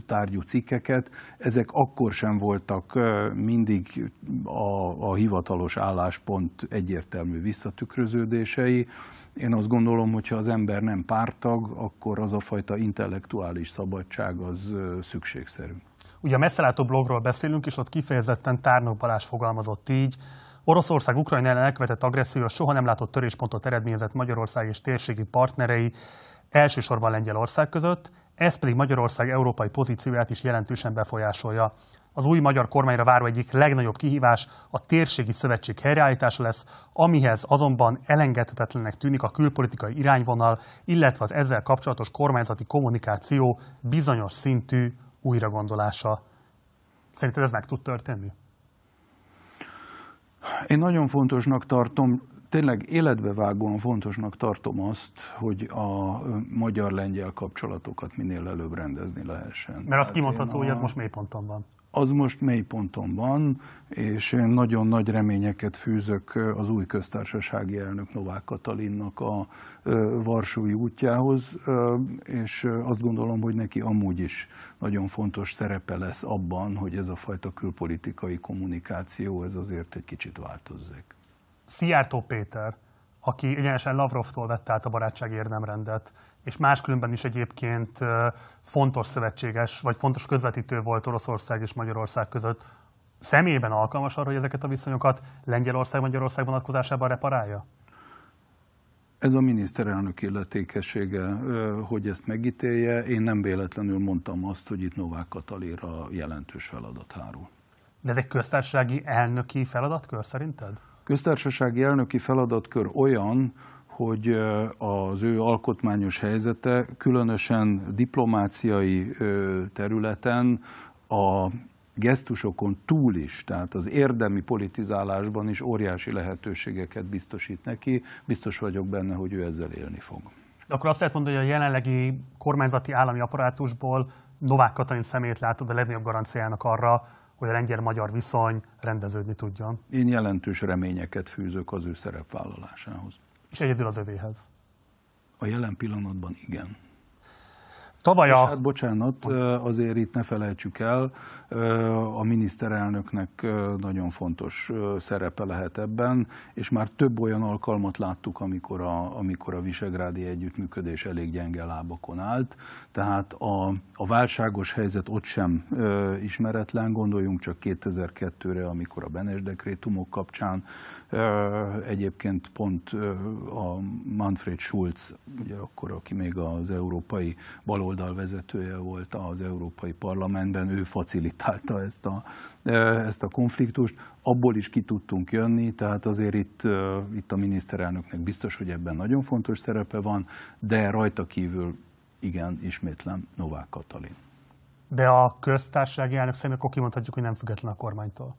tárgyú cikkeket. Ezek akkor sem voltak mindig a, a hivatalos álláspont egyértelmű visszatükröződései, én azt gondolom, hogy ha az ember nem pártag, akkor az a fajta intellektuális szabadság az szükségszerű. Ugye a messzelátó blogról beszélünk, és ott kifejezetten Tárnok Balázs fogalmazott így, Oroszország Ukrajna ellen elkövetett agresszió soha nem látott töréspontot eredményezett Magyarország és térségi partnerei, elsősorban Lengyelország között, ez pedig Magyarország európai pozícióját is jelentősen befolyásolja. Az új magyar kormányra váró egyik legnagyobb kihívás a térségi szövetség helyreállítása lesz, amihez azonban elengedhetetlennek tűnik a külpolitikai irányvonal, illetve az ezzel kapcsolatos kormányzati kommunikáció bizonyos szintű újragondolása. Szerinted ez meg tud történni? Én nagyon fontosnak tartom, tényleg életbe vágóan fontosnak tartom azt, hogy a magyar-lengyel kapcsolatokat minél előbb rendezni lehessen. Mert azt kimondható, a... hogy ez most mélyponton van az most mely ponton van, és én nagyon nagy reményeket fűzök az új köztársasági elnök Novák Katalinnak a Varsói útjához, és azt gondolom, hogy neki amúgy is nagyon fontos szerepe lesz abban, hogy ez a fajta külpolitikai kommunikáció, ez azért egy kicsit változzék. Szijjártó Péter, aki egyenesen Lavrovtól vette át a barátság érdemrendet, és máskülönben is egyébként fontos szövetséges, vagy fontos közvetítő volt Oroszország és Magyarország között. Személyben alkalmas arra, hogy ezeket a viszonyokat Lengyelország-Magyarország vonatkozásában reparálja? Ez a miniszterelnök illetékessége, hogy ezt megítélje. Én nem véletlenül mondtam azt, hogy itt Novák Katalinra jelentős feladat hárul. De ez egy köztársasági elnöki feladatkör szerinted? Köztársasági elnöki feladatkör olyan, hogy az ő alkotmányos helyzete különösen diplomáciai területen a gesztusokon túl is, tehát az érdemi politizálásban is óriási lehetőségeket biztosít neki. Biztos vagyok benne, hogy ő ezzel élni fog. De akkor azt lehet mondani, hogy a jelenlegi kormányzati állami apparátusból Novák Katalin szemét látod a legnagyobb garanciának arra, hogy a lengyel-magyar viszony rendeződni tudjon. Én jelentős reményeket fűzök az ő szerepvállalásához és egyedül az övéhez. A jelen pillanatban igen. Tavaly a... Hát bocsánat, azért itt ne felejtsük el, a miniszterelnöknek nagyon fontos szerepe lehet ebben, és már több olyan alkalmat láttuk, amikor a, amikor a visegrádi együttműködés elég gyenge lábakon állt, tehát a, a válságos helyzet ott sem ismeretlen, gondoljunk csak 2002-re, amikor a Benes dekrétumok kapcsán Egyébként pont a Manfred Schulz, ugye akkor, aki még az európai baloldal vezetője volt az Európai Parlamentben, ő facilitálta ezt a, ezt a konfliktust. Abból is ki tudtunk jönni, tehát azért itt, itt a miniszterelnöknek biztos, hogy ebben nagyon fontos szerepe van, de rajta kívül igen, ismétlem Novák Katalin. De a köztársasági elnök személy, akkor kimondhatjuk, hogy nem független a kormánytól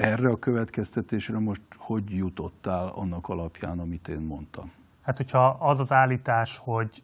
erre a következtetésre most hogy jutottál annak alapján, amit én mondtam? Hát, hogyha az az állítás, hogy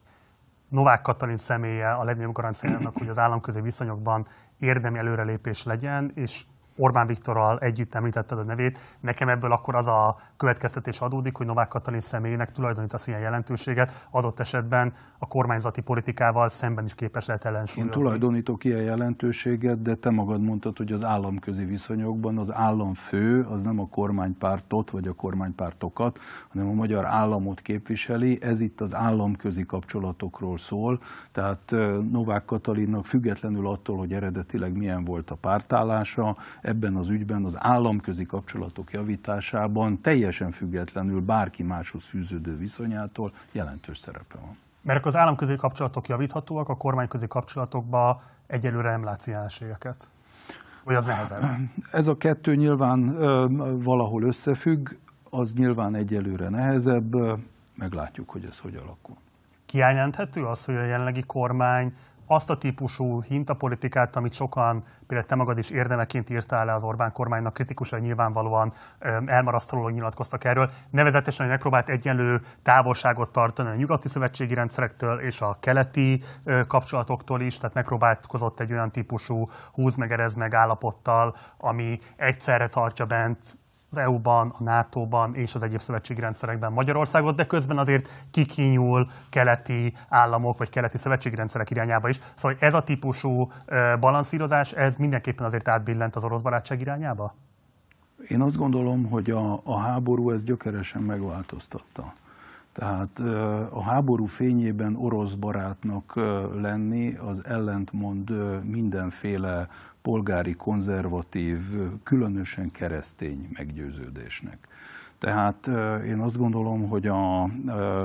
Novák Katalin személye a legnagyobb garanciának, hogy az államközi viszonyokban érdemi előrelépés legyen, és Orbán Viktorral együtt említetted a nevét. Nekem ebből akkor az a következtetés adódik, hogy Novák Katalin személyének tulajdonítasz ilyen jelentőséget, adott esetben a kormányzati politikával szemben is képes lehet ellensúlyozni. Én tulajdonítok ilyen jelentőséget, de te magad mondtad, hogy az államközi viszonyokban az államfő az nem a kormánypártot vagy a kormánypártokat, hanem a magyar államot képviseli. Ez itt az államközi kapcsolatokról szól. Tehát Novák Katalinnak függetlenül attól, hogy eredetileg milyen volt a pártállása, ebben az ügyben az államközi kapcsolatok javításában teljesen függetlenül bárki máshoz fűződő viszonyától jelentős szerepe van. Mert akkor az államközi kapcsolatok javíthatóak, a kormányközi kapcsolatokba egyelőre nem látsz esélyeket. Vagy az nehezebb? Ez a kettő nyilván ö, valahol összefügg, az nyilván egyelőre nehezebb, meglátjuk, hogy ez hogy alakul. Kiányenthető az, hogy a jelenlegi kormány azt a típusú hintapolitikát, amit sokan, például te magad is érdemeként írtál le az Orbán kormánynak, kritikusan nyilvánvalóan elmarasztalóan nyilatkoztak erről, nevezetesen, hogy megpróbált egyenlő távolságot tartani a nyugati szövetségi rendszerektől és a keleti kapcsolatoktól is, tehát megpróbálkozott egy olyan típusú húz meg, meg állapottal, ami egyszerre tartja bent az EU-ban, a NATO-ban és az egyéb rendszerekben Magyarországot, de közben azért kikinyúl keleti államok vagy keleti rendszerek irányába is. Szóval ez a típusú balanszírozás, ez mindenképpen azért átbillent az orosz barátság irányába? Én azt gondolom, hogy a, a háború ezt gyökeresen megváltoztatta. Tehát a háború fényében orosz barátnak lenni az ellentmond mindenféle polgári, konzervatív, különösen keresztény meggyőződésnek. Tehát én azt gondolom, hogy a, a,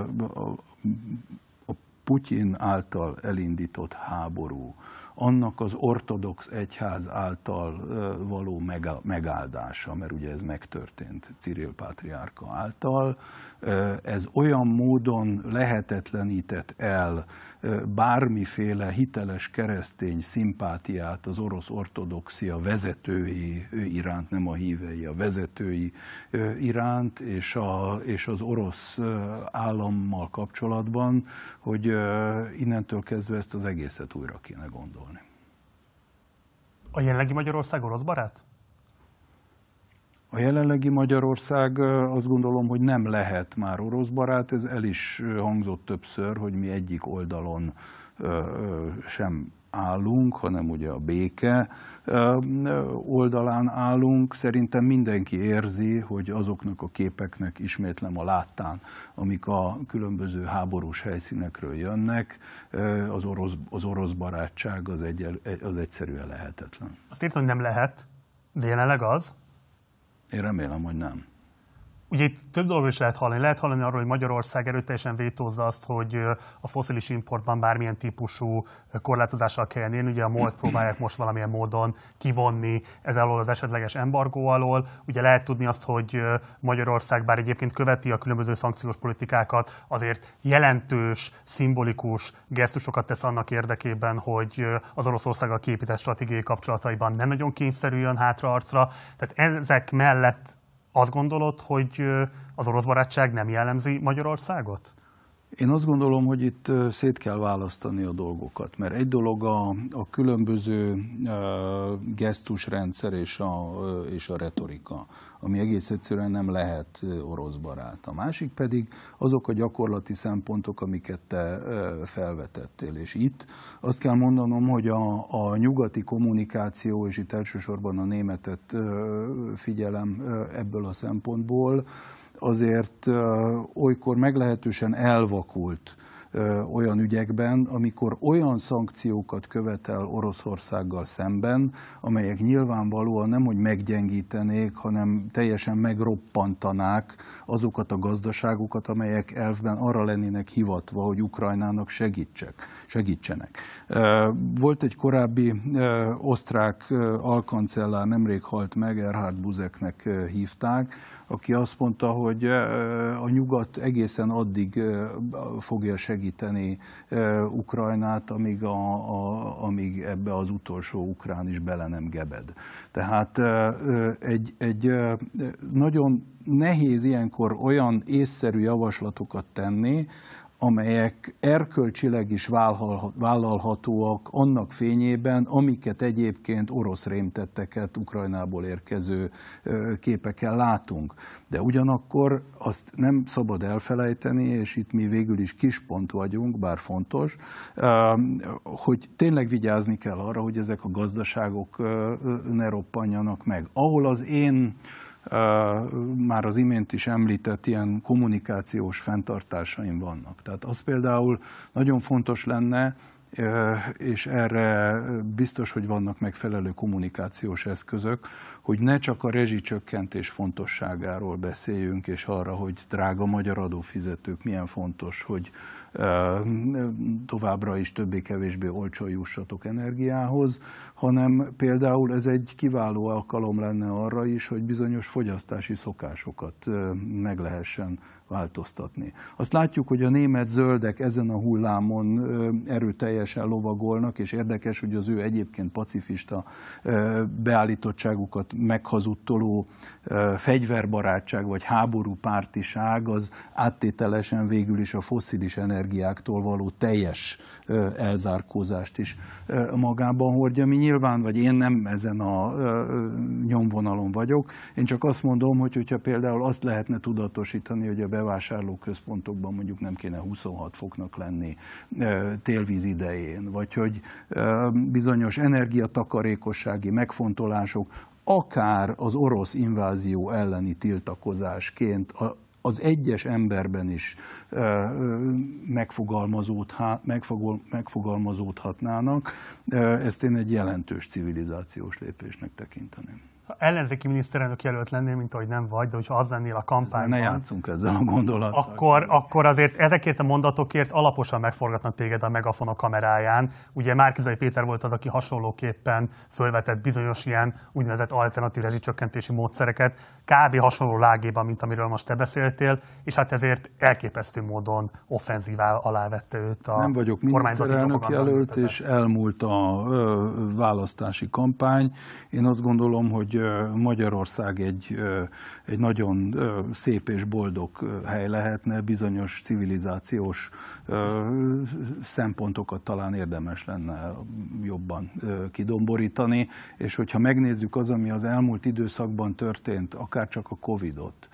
a Putyin által elindított háború, annak az ortodox egyház által való megáldása, mert ugye ez megtörtént Cyril Pátriárka által, ez olyan módon lehetetlenített el bármiféle hiteles keresztény szimpátiát az orosz ortodoxia vezetői iránt, nem a hívei, a vezetői iránt, és, a, és az orosz állammal kapcsolatban, hogy innentől kezdve ezt az egészet újra kéne gondolni. A jelenlegi Magyarország orosz barát? A jelenlegi Magyarország azt gondolom, hogy nem lehet már orosz barát, ez el is hangzott többször, hogy mi egyik oldalon sem állunk, hanem ugye a béke oldalán állunk. Szerintem mindenki érzi, hogy azoknak a képeknek ismétlem a láttán, amik a különböző háborús helyszínekről jönnek, az orosz, az orosz barátság az, egy, az egyszerűen lehetetlen. Azt írtam, hogy nem lehet, de jelenleg az, én remélem, hogy nem. Ugye itt több dolog is lehet hallani. Lehet hallani arról, hogy Magyarország erőteljesen vétózza azt, hogy a foszilis importban bármilyen típusú korlátozással kelljen élni. Ugye a MOLT próbálják most valamilyen módon kivonni ez alól az esetleges embargó alól. Ugye lehet tudni azt, hogy Magyarország bár egyébként követi a különböző szankciós politikákat, azért jelentős, szimbolikus gesztusokat tesz annak érdekében, hogy az Oroszországgal képített stratégiai kapcsolataiban nem nagyon kényszerüljön arcra. Tehát ezek mellett azt gondolod, hogy az orosz barátság nem jellemzi Magyarországot? Én azt gondolom, hogy itt szét kell választani a dolgokat, mert egy dolog a, a különböző uh, gesztusrendszer és a, és a retorika, ami egész egyszerűen nem lehet orosz barát. A másik pedig azok a gyakorlati szempontok, amiket te felvetettél. És itt azt kell mondanom, hogy a, a nyugati kommunikáció, és itt elsősorban a németet uh, figyelem ebből a szempontból, azért olykor meglehetősen elvakult olyan ügyekben, amikor olyan szankciókat követel Oroszországgal szemben, amelyek nyilvánvalóan nem hogy meggyengítenék, hanem teljesen megroppantanák azokat a gazdaságokat, amelyek elfben arra lennének hivatva, hogy Ukrajnának segítsek, segítsenek. Volt egy korábbi osztrák alkancellár, nemrég halt meg, Erhard Buzeknek hívták, aki azt mondta, hogy a nyugat egészen addig fogja segíteni Ukrajnát, amíg, a, a, amíg ebbe az utolsó ukrán is bele nem gebed. Tehát egy, egy nagyon nehéz ilyenkor olyan észszerű javaslatokat tenni, amelyek erkölcsileg is vállalhatóak annak fényében, amiket egyébként orosz rémtetteket Ukrajnából érkező képeken látunk. De ugyanakkor azt nem szabad elfelejteni, és itt mi végül is kispont vagyunk, bár fontos, hogy tényleg vigyázni kell arra, hogy ezek a gazdaságok ne roppanjanak meg. Ahol az én már az imént is említett ilyen kommunikációs fenntartásaim vannak. Tehát az például nagyon fontos lenne, és erre biztos, hogy vannak megfelelő kommunikációs eszközök, hogy ne csak a rezsicsökkentés fontosságáról beszéljünk, és arra, hogy drága magyar adófizetők, milyen fontos, hogy továbbra is többé-kevésbé olcsó jussatok energiához, hanem például ez egy kiváló alkalom lenne arra is, hogy bizonyos fogyasztási szokásokat meg lehessen változtatni. Azt látjuk, hogy a német zöldek ezen a hullámon erőteljesen lovagolnak, és érdekes, hogy az ő egyébként pacifista beállítottságukat meghazuttoló fegyverbarátság vagy háború pártiság az áttételesen végül is a foszilis energiáktól való teljes elzárkózást is magában hordja. Mi nyilván, vagy én nem ezen a nyomvonalon vagyok. Én csak azt mondom, hogy hogyha például azt lehetne tudatosítani, hogy a bevásárlóközpontokban mondjuk nem kéne 26 foknak lenni télvíz idején, vagy hogy bizonyos energiatakarékossági megfontolások akár az orosz invázió elleni tiltakozásként az egyes emberben is megfogalmazódhatnának, ezt én egy jelentős civilizációs lépésnek tekinteném ellenzéki miniszterelnök jelölt lennél, mint ahogy nem vagy, de hogyha az lennél a kampányban... Ezzel ne játszunk ezzel a gondolattal. Akkor, akkor azért ezekért a mondatokért alaposan megforgatnak téged a megafonok kameráján. Ugye Márkizai Péter volt az, aki hasonlóképpen fölvetett bizonyos ilyen úgynevezett alternatív rezsicsökkentési módszereket, kb. hasonló lágéban, mint amiről most te beszéltél, és hát ezért elképesztő módon offenzívá alávette őt a Nem vagyok miniszterelnök jelölt, és elmúlt a ö, választási kampány. Én azt gondolom, hogy Magyarország egy, egy nagyon szép és boldog hely lehetne, bizonyos civilizációs szempontokat talán érdemes lenne jobban kidomborítani, és hogyha megnézzük az, ami az elmúlt időszakban történt, akár csak a Covid-ot,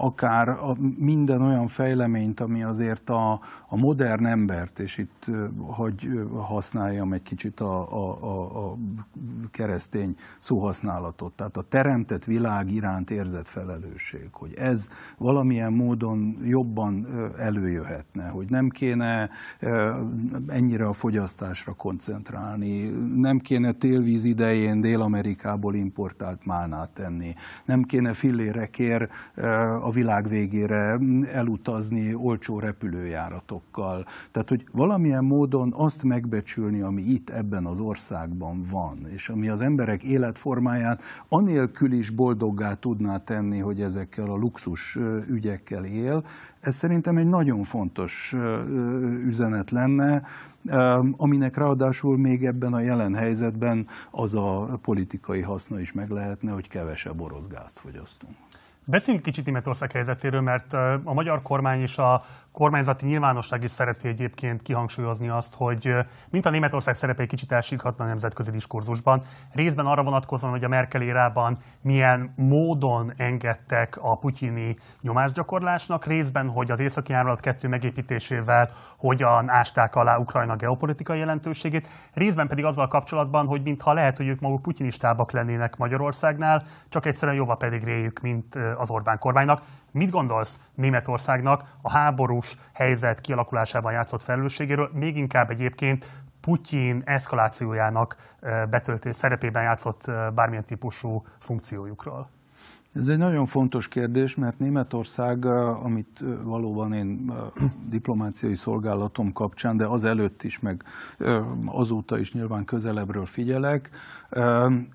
akár minden olyan fejleményt, ami azért a, a modern embert, és itt hogy használjam egy kicsit a, a, a, a keresztény szóhasználatot, tehát a teremtett világ iránt érzett felelősség, hogy ez valamilyen módon jobban előjöhetne, hogy nem kéne ennyire a fogyasztásra koncentrálni, nem kéne télvíz idején Dél-Amerikából importált málnát tenni, nem kéne fillérekért a világ végére elutazni olcsó repülőjáratokkal. Tehát, hogy valamilyen módon azt megbecsülni, ami itt ebben az országban van, és ami az emberek életformáját anélkül is boldoggá tudná tenni, hogy ezekkel a luxus ügyekkel él, ez szerintem egy nagyon fontos üzenet lenne, aminek ráadásul még ebben a jelen helyzetben az a politikai haszna is meg lehetne, hogy kevesebb gázt fogyasztunk. Beszéljünk kicsit Németország helyzetéről, mert a magyar kormány és a kormányzati nyilvánosság is szereti egyébként kihangsúlyozni azt, hogy mint a Németország szerepe egy kicsit elsikhatna a nemzetközi diskurzusban, részben arra vonatkozóan, hogy a Merkel érában milyen módon engedtek a putyini nyomásgyakorlásnak, részben, hogy az északi áramlat kettő megépítésével hogyan ásták alá Ukrajna geopolitikai jelentőségét, részben pedig azzal kapcsolatban, hogy mintha lehet, hogy ők maguk putyinistábbak lennének Magyarországnál, csak egyszerűen jobb a pedig réjük, mint az Orbán kormánynak. Mit gondolsz Németországnak a háborús háborús helyzet kialakulásában játszott felelősségéről, még inkább egyébként Putyin eszkalációjának betöltő szerepében játszott bármilyen típusú funkciójukról. Ez egy nagyon fontos kérdés, mert Németország, eh, amit eh, valóban én eh, diplomáciai szolgálatom kapcsán, de az előtt is, meg azóta is nyilván közelebbről figyelek,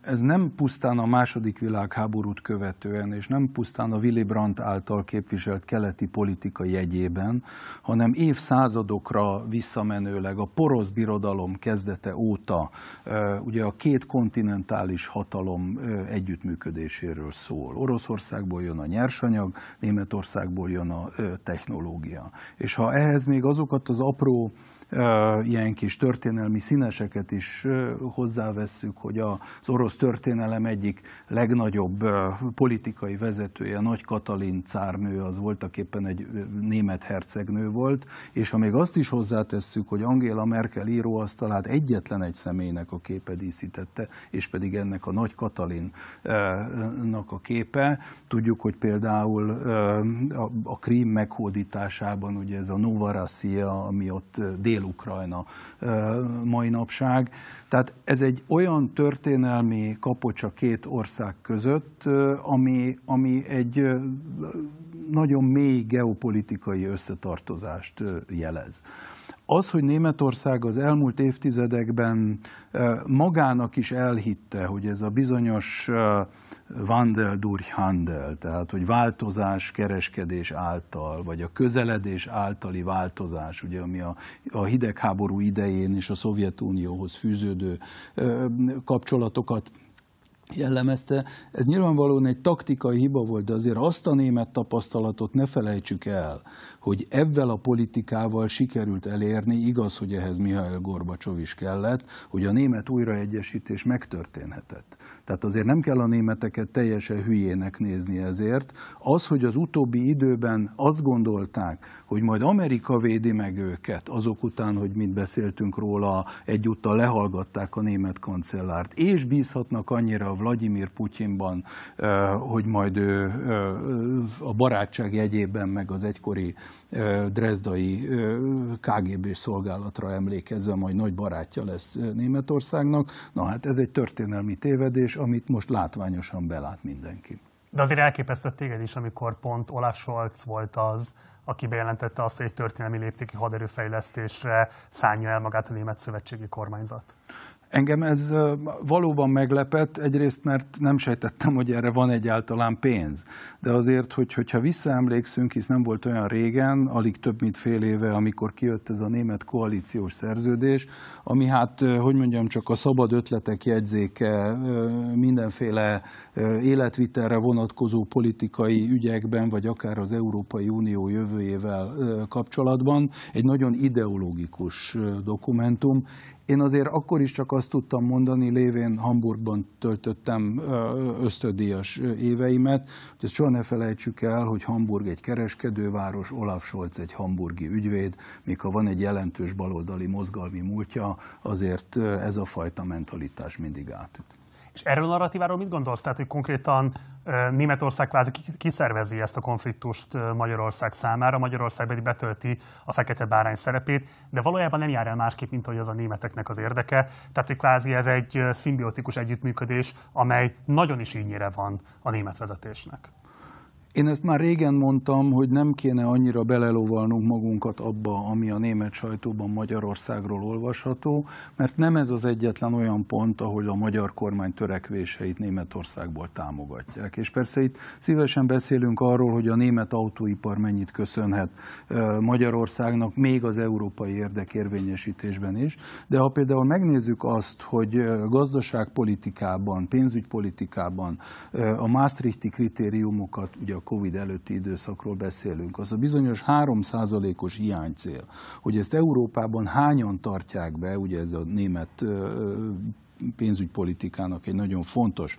ez nem pusztán a második világháborút követően, és nem pusztán a Willy Brandt által képviselt keleti politika jegyében, hanem évszázadokra visszamenőleg a porosz birodalom kezdete óta ugye a két kontinentális hatalom együttműködéséről szól. Oroszországból jön a nyersanyag, Németországból jön a technológia. És ha ehhez még azokat az apró ilyen kis történelmi színeseket is hozzávesszük, hogy az orosz történelem egyik legnagyobb politikai vezetője, Nagy Katalin cárnő, az voltak éppen egy német hercegnő volt, és ha még azt is hozzátesszük, hogy Angela Merkel íróasztalát egyetlen egy személynek a képe díszítette, és pedig ennek a Nagy Katalinnak a képe. Tudjuk, hogy például a, a krím meghódításában ugye ez a Novarassia, ami ott dél Dél-Ukrajna mai napság. Tehát ez egy olyan történelmi kapocs a két ország között, ami, ami egy nagyon mély geopolitikai összetartozást jelez az, hogy Németország az elmúlt évtizedekben magának is elhitte, hogy ez a bizonyos Wandel durch Handel, tehát hogy változás kereskedés által, vagy a közeledés általi változás, ugye ami a, a hidegháború idején és a Szovjetunióhoz fűződő ö, kapcsolatokat jellemezte. Ez nyilvánvalóan egy taktikai hiba volt, de azért azt a német tapasztalatot ne felejtsük el, hogy ebben a politikával sikerült elérni, igaz, hogy ehhez Mihály Gorbacsov is kellett, hogy a német újraegyesítés megtörténhetett. Tehát azért nem kell a németeket teljesen hülyének nézni ezért. Az, hogy az utóbbi időben azt gondolták, hogy majd Amerika védi meg őket, azok után, hogy mint beszéltünk róla, egyúttal lehallgatták a német kancellárt, és bízhatnak annyira a Vladimir Putyinban, hogy majd ő a barátság jegyében meg az egykori drezdai KGB szolgálatra emlékezve majd nagy barátja lesz Németországnak. Na hát ez egy történelmi tévedés, amit most látványosan belát mindenki. De azért elképesztett téged is, amikor pont Olaf Scholz volt az, aki bejelentette azt, hogy egy történelmi léptéki haderőfejlesztésre szállja el magát a német szövetségi kormányzat. Engem ez valóban meglepett, egyrészt mert nem sejtettem, hogy erre van egyáltalán pénz. De azért, hogy, hogyha visszaemlékszünk, hisz nem volt olyan régen, alig több mint fél éve, amikor kijött ez a német koalíciós szerződés, ami hát, hogy mondjam, csak a szabad ötletek jegyzéke mindenféle életvitelre vonatkozó politikai ügyekben, vagy akár az Európai Unió jövőjével kapcsolatban, egy nagyon ideológikus dokumentum. Én azért akkor is csak azt tudtam mondani, lévén Hamburgban töltöttem ösztödíjas éveimet, hogy ezt soha ne felejtsük el, hogy Hamburg egy kereskedőváros, Olaf Scholz egy hamburgi ügyvéd, még ha van egy jelentős baloldali mozgalmi múltja, azért ez a fajta mentalitás mindig átüt. És erről a narratíváról mit gondolsz? Tehát, hogy konkrétan Németország kvázi kiszervezi ezt a konfliktust Magyarország számára, Magyarország pedig betölti a fekete bárány szerepét, de valójában nem jár el másképp, mint hogy az a németeknek az érdeke. Tehát, hogy kvázi ez egy szimbiotikus együttműködés, amely nagyon is ínyire van a német vezetésnek. Én ezt már régen mondtam, hogy nem kéne annyira belelovalnunk magunkat abba, ami a német sajtóban Magyarországról olvasható, mert nem ez az egyetlen olyan pont, ahol a magyar kormány törekvéseit Németországból támogatják. És persze itt szívesen beszélünk arról, hogy a német autóipar mennyit köszönhet Magyarországnak, még az európai érdekérvényesítésben is, de ha például megnézzük azt, hogy gazdaságpolitikában, pénzügypolitikában a Maastrichti kritériumokat ugye a Covid előtti időszakról beszélünk, az a bizonyos 3%-os hiánycél, hogy ezt Európában hányan tartják be, ugye ez a német pénzügypolitikának egy nagyon fontos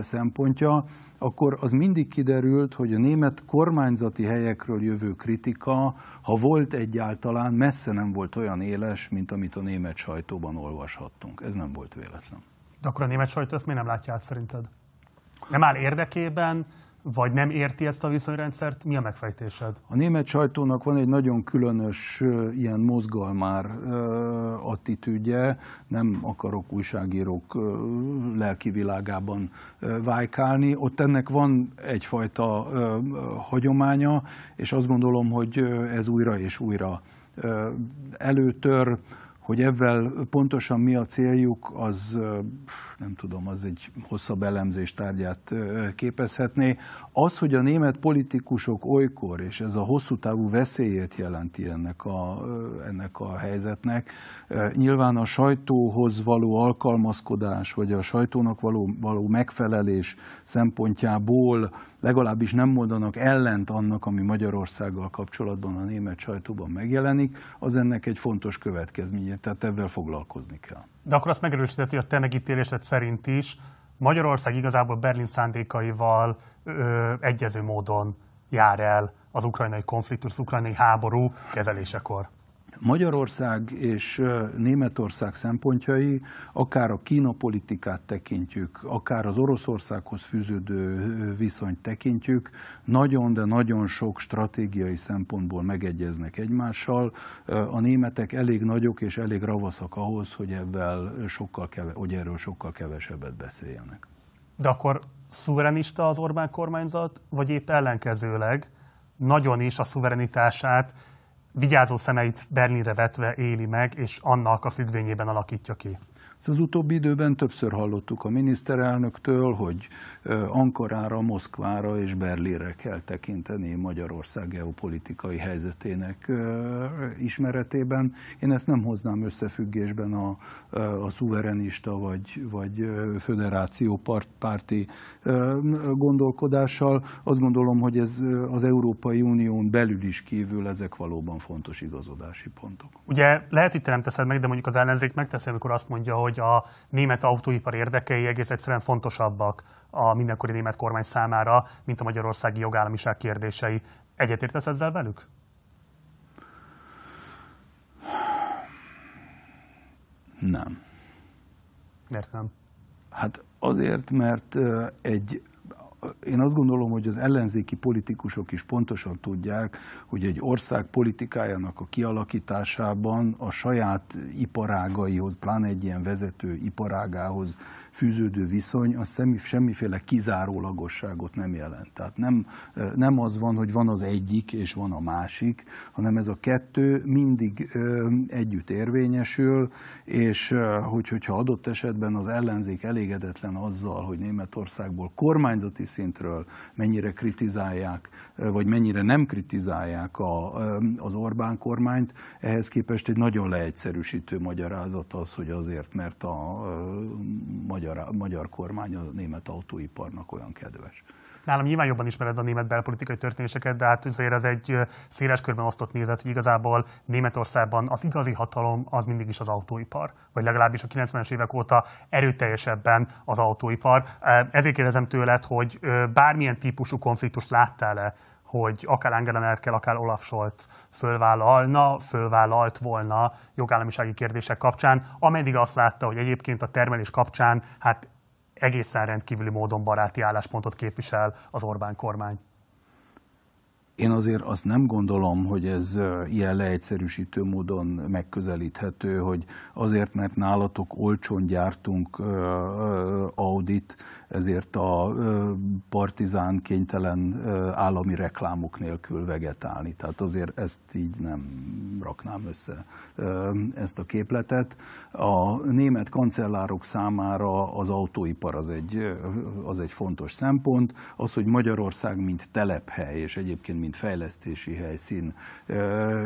szempontja, akkor az mindig kiderült, hogy a német kormányzati helyekről jövő kritika, ha volt egyáltalán, messze nem volt olyan éles, mint amit a német sajtóban olvashattunk. Ez nem volt véletlen. De akkor a német sajtó ezt miért nem látja át szerinted? Nem áll érdekében, vagy nem érti ezt a viszonyrendszert, mi a megfejtésed? A német sajtónak van egy nagyon különös ilyen mozgalmár attitűdje, nem akarok újságírók lelkivilágában vájkálni, ott ennek van egyfajta hagyománya, és azt gondolom, hogy ez újra és újra előtör, hogy ebben pontosan mi a céljuk, az nem tudom, az egy hosszabb elemzés tárgyát képezhetné. Az, hogy a német politikusok olykor, és ez a hosszú távú veszélyét jelenti ennek a, ennek a helyzetnek, nyilván a sajtóhoz való alkalmazkodás, vagy a sajtónak való, való megfelelés szempontjából legalábbis nem mondanak ellent annak, ami Magyarországgal kapcsolatban a német sajtóban megjelenik, az ennek egy fontos következménye, tehát ezzel foglalkozni kell. De akkor azt megerősített, hogy a te megítélésed szerint is Magyarország igazából Berlin szándékaival ö, egyező módon jár el az ukrajnai konfliktus, az ukrajnai háború kezelésekor. Magyarország és Németország szempontjai, akár a Kína politikát tekintjük, akár az Oroszországhoz fűződő viszonyt tekintjük, nagyon, de nagyon sok stratégiai szempontból megegyeznek egymással. A németek elég nagyok és elég ravaszak ahhoz, hogy, ebben sokkal keve, hogy erről sokkal kevesebbet beszéljenek. De akkor szuverenista az Orbán kormányzat, vagy épp ellenkezőleg nagyon is a szuverenitását vigyázó szemeit Berlinre vetve éli meg, és annak a függvényében alakítja ki. Ezt az utóbbi időben többször hallottuk a miniszterelnöktől, hogy Ankarára, Moszkvára és Berlinre kell tekinteni Magyarország geopolitikai helyzetének ismeretében. Én ezt nem hoznám összefüggésben a, a szuverenista vagy, vagy föderáció párti gondolkodással. Azt gondolom, hogy ez az Európai Unión belül is kívül ezek valóban fontos igazodási pontok. Ugye lehet, hogy te nem teszed meg, de mondjuk az ellenzék megteszi, amikor azt mondja, hogy hogy a német autóipar érdekei egész egyszerűen fontosabbak a mindenkori német kormány számára, mint a magyarországi jogállamiság kérdései. Egyetértesz ezzel velük? Nem. Miért nem? Hát azért, mert egy én azt gondolom, hogy az ellenzéki politikusok is pontosan tudják, hogy egy ország politikájának a kialakításában a saját iparágaihoz, pláne egy ilyen vezető iparágához fűződő viszony, az semmi, semmiféle kizárólagosságot nem jelent. Tehát nem, nem az van, hogy van az egyik és van a másik, hanem ez a kettő mindig együtt érvényesül, és hogy, hogyha adott esetben az ellenzék elégedetlen azzal, hogy Németországból kormányzati szintről, mennyire kritizálják, vagy mennyire nem kritizálják a, az Orbán kormányt. Ehhez képest egy nagyon leegyszerűsítő magyarázat az, hogy azért, mert a magyar, magyar kormány a német autóiparnak olyan kedves nálam nyilván jobban ismered a német belpolitikai történéseket, de hát azért az egy széles körben osztott nézet, hogy igazából Németországban az igazi hatalom az mindig is az autóipar, vagy legalábbis a 90-es évek óta erőteljesebben az autóipar. Ezért kérdezem tőled, hogy bármilyen típusú konfliktus láttál-e hogy akár Angela Merkel, akár Olaf Scholz fölvállalna, fölvállalt volna jogállamisági kérdések kapcsán, ameddig azt látta, hogy egyébként a termelés kapcsán hát egészen rendkívüli módon baráti álláspontot képvisel az Orbán kormány. Én azért azt nem gondolom, hogy ez ilyen leegyszerűsítő módon megközelíthető, hogy azért, mert nálatok olcsón gyártunk Audit, ezért a partizán kénytelen állami reklámok nélkül vegetálni. Tehát azért ezt így nem raknám össze ezt a képletet. A német kancellárok számára az autóipar az egy, az egy fontos szempont. Az, hogy Magyarország, mint telephely, és egyébként, mint mint fejlesztési helyszín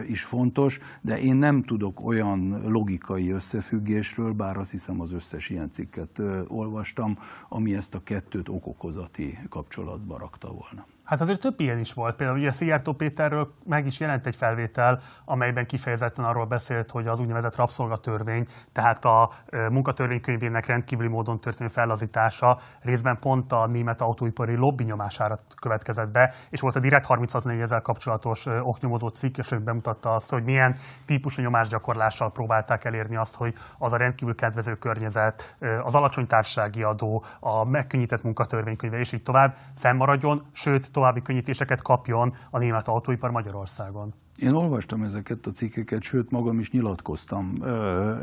is fontos, de én nem tudok olyan logikai összefüggésről, bár azt hiszem az összes ilyen cikket olvastam, ami ezt a kettőt okokozati kapcsolatba rakta volna. Hát azért több ilyen is volt. Például ugye Szijjártó Péterről meg is jelent egy felvétel, amelyben kifejezetten arról beszélt, hogy az úgynevezett rabszolgatörvény, tehát a munkatörvénykönyvének rendkívüli módon történő fellazítása részben pont a német autóipari lobby nyomására következett be, és volt a Direkt 364 ezzel kapcsolatos oknyomozó cikk, és ő bemutatta azt, hogy milyen típusú nyomásgyakorlással próbálták elérni azt, hogy az a rendkívül kedvező környezet, az alacsony társasági adó, a megkönnyített munkatörvénykönyve és így tovább fennmaradjon, sőt további könnyítéseket kapjon a német autóipar Magyarországon. Én olvastam ezeket a cikkeket, sőt magam is nyilatkoztam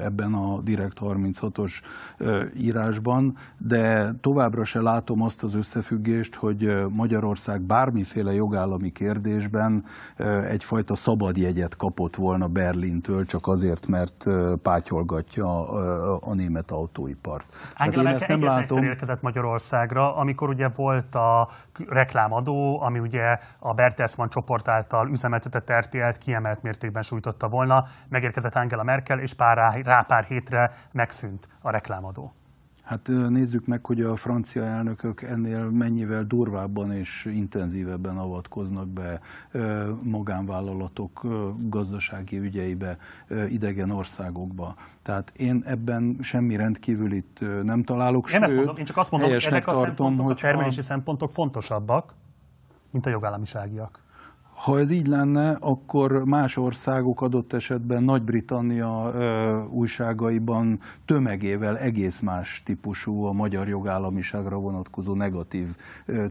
ebben a Direkt 36-os írásban, de továbbra se látom azt az összefüggést, hogy Magyarország bármiféle jogállami kérdésben egyfajta szabad jegyet kapott volna Berlintől, csak azért, mert pátyolgatja a német autóipart. Angela hát én ezt nem látom. érkezett Magyarországra, amikor ugye volt a reklámadó, ami ugye a Bertelsmann csoport által üzemeltetett RTL Izraelt kiemelt mértékben sújtotta volna. Megérkezett Angela Merkel, és pár rá, rá pár hétre megszűnt a reklámadó. Hát nézzük meg, hogy a francia elnökök ennél mennyivel durvábban és intenzívebben avatkoznak be magánvállalatok gazdasági ügyeibe idegen országokba. Tehát én ebben semmi itt nem találok. Én, sőt, ezt mondom, én csak azt mondom, hogy ezek a, tartom, a termelési hogyha... szempontok fontosabbak, mint a jogállamiságiak. Ha ez így lenne, akkor más országok adott esetben Nagy-Britannia újságaiban tömegével egész más típusú a magyar jogállamiságra vonatkozó negatív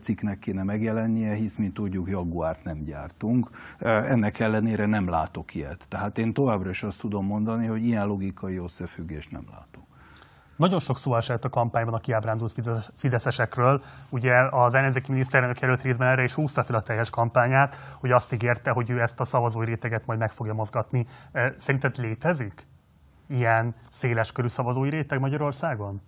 cikknek kéne megjelennie, hisz, mint tudjuk, Jaguárt nem gyártunk. Ennek ellenére nem látok ilyet. Tehát én továbbra is azt tudom mondani, hogy ilyen logikai összefüggést nem látok. Nagyon sok szó esett a kampányban a kiábrándult fideszesekről. Ugye az ellenzéki miniszterelnök jelölt részben erre is húzta fel a teljes kampányát, hogy azt ígérte, hogy ő ezt a szavazói réteget majd meg fogja mozgatni. E, szerinted létezik ilyen széles körű szavazói réteg Magyarországon?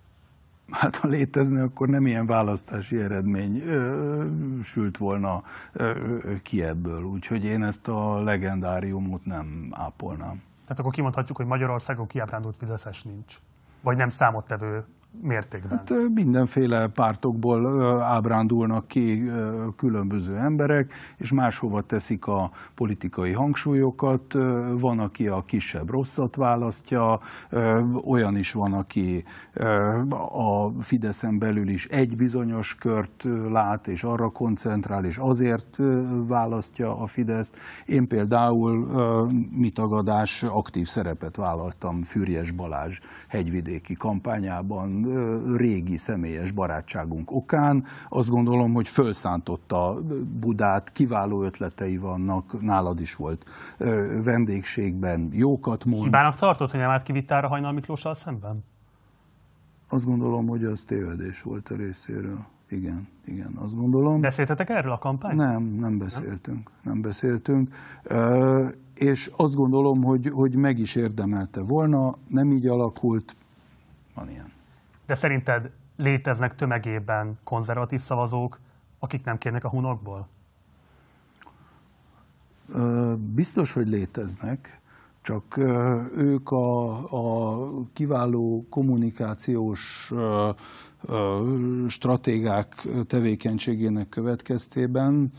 Hát ha létezne, akkor nem ilyen választási eredmény ö, sült volna ö, ö, ki ebből. Úgyhogy én ezt a legendáriumot nem ápolnám. Tehát akkor kimondhatjuk, hogy Magyarországon kiábrándult fideszes nincs vagy nem számottevő mértékben? Hát mindenféle pártokból ábrándulnak ki különböző emberek, és máshova teszik a politikai hangsúlyokat. Van, aki a kisebb rosszat választja, olyan is van, aki a Fideszen belül is egy bizonyos kört lát, és arra koncentrál, és azért választja a Fideszt. Én például mitagadás aktív szerepet vállaltam Fürjes Balázs hegyvidéki kampányában, régi személyes barátságunk okán. Azt gondolom, hogy fölszántotta Budát, kiváló ötletei vannak, nálad is volt vendégségben, jókat mond. Hibának tartott, hogy nem állt a Hajnal Miklóssal szemben? Azt gondolom, hogy az tévedés volt a részéről. Igen, igen, azt gondolom. Beszéltetek erről a kampány? Nem, nem beszéltünk, nem beszéltünk. Ö, és azt gondolom, hogy, hogy meg is érdemelte volna, nem így alakult, van ilyen. De szerinted léteznek tömegében konzervatív szavazók, akik nem kérnek a hunokból? Biztos, hogy léteznek, csak ők a, a kiváló kommunikációs stratégák tevékenységének következtében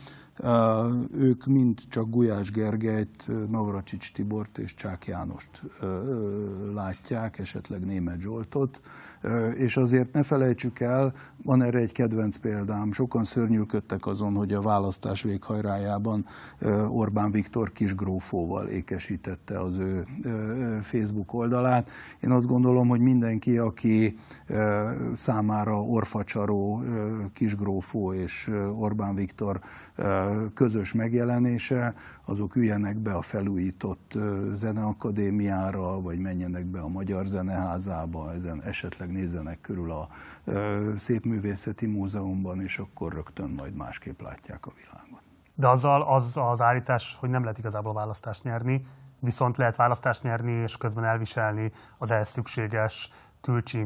ők mind csak Gulyás Gergelyt, Navracsics Tibort és Csák Jánost látják, esetleg német Zsoltot, és azért ne felejtsük el, van erre egy kedvenc példám, sokan szörnyűködtek azon, hogy a választás véghajrájában Orbán Viktor kisgrófóval ékesítette az ő Facebook oldalát. Én azt gondolom, hogy mindenki, aki számára orfacsaró kisgrófó és Orbán Viktor közös megjelenése, azok üljenek be a felújított zeneakadémiára, vagy menjenek be a Magyar Zeneházába, ezen esetleg nézzenek körül a Szép Művészeti Múzeumban, és akkor rögtön majd másképp látják a világot. De azzal az az állítás, hogy nem lehet igazából választást nyerni, viszont lehet választást nyerni, és közben elviselni az ehhez szükséges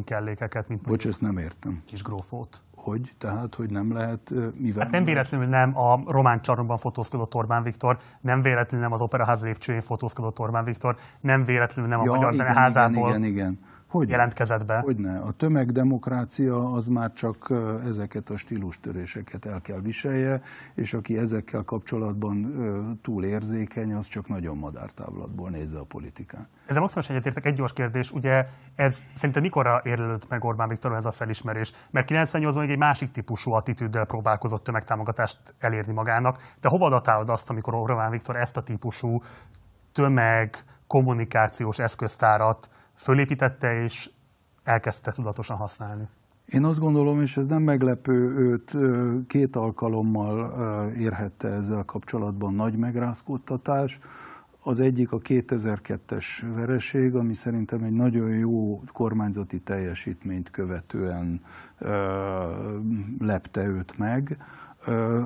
kellékeket, mint Bocs, ezt nem értem. Kis grófót. Hogy? Tehát, hogy nem lehet, mivel... Hát nem véletlenül nem a román csarnokban fotózkodott Orbán Viktor, nem véletlenül nem az operaház lépcsőjén fotózkodott Orbán Viktor, nem véletlenül nem a ja, Magyar igen, Zeneházából. Igen, igen, igen. Hogy jelentkezett be. Hogyne. A tömegdemokrácia az már csak ezeket a stílustöréseket el kell viselje, és aki ezekkel kapcsolatban túl érzékeny, az csak nagyon madártávlatból nézze a politikát. Ezzel maximális egyetértek. Egy gyors kérdés, ugye ez szerintem mikorra érlődött meg Orbán Viktor ez a felismerés? Mert 98-ban még egy másik típusú attitűddel próbálkozott tömegtámogatást elérni magának. De hova datálod azt, amikor Orbán Viktor ezt a típusú tömeg kommunikációs eszköztárat fölépítette és elkezdte tudatosan használni. Én azt gondolom, és ez nem meglepő, őt két alkalommal érhette ezzel kapcsolatban nagy megrázkódtatás. Az egyik a 2002-es vereség, ami szerintem egy nagyon jó kormányzati teljesítményt követően lepte őt meg.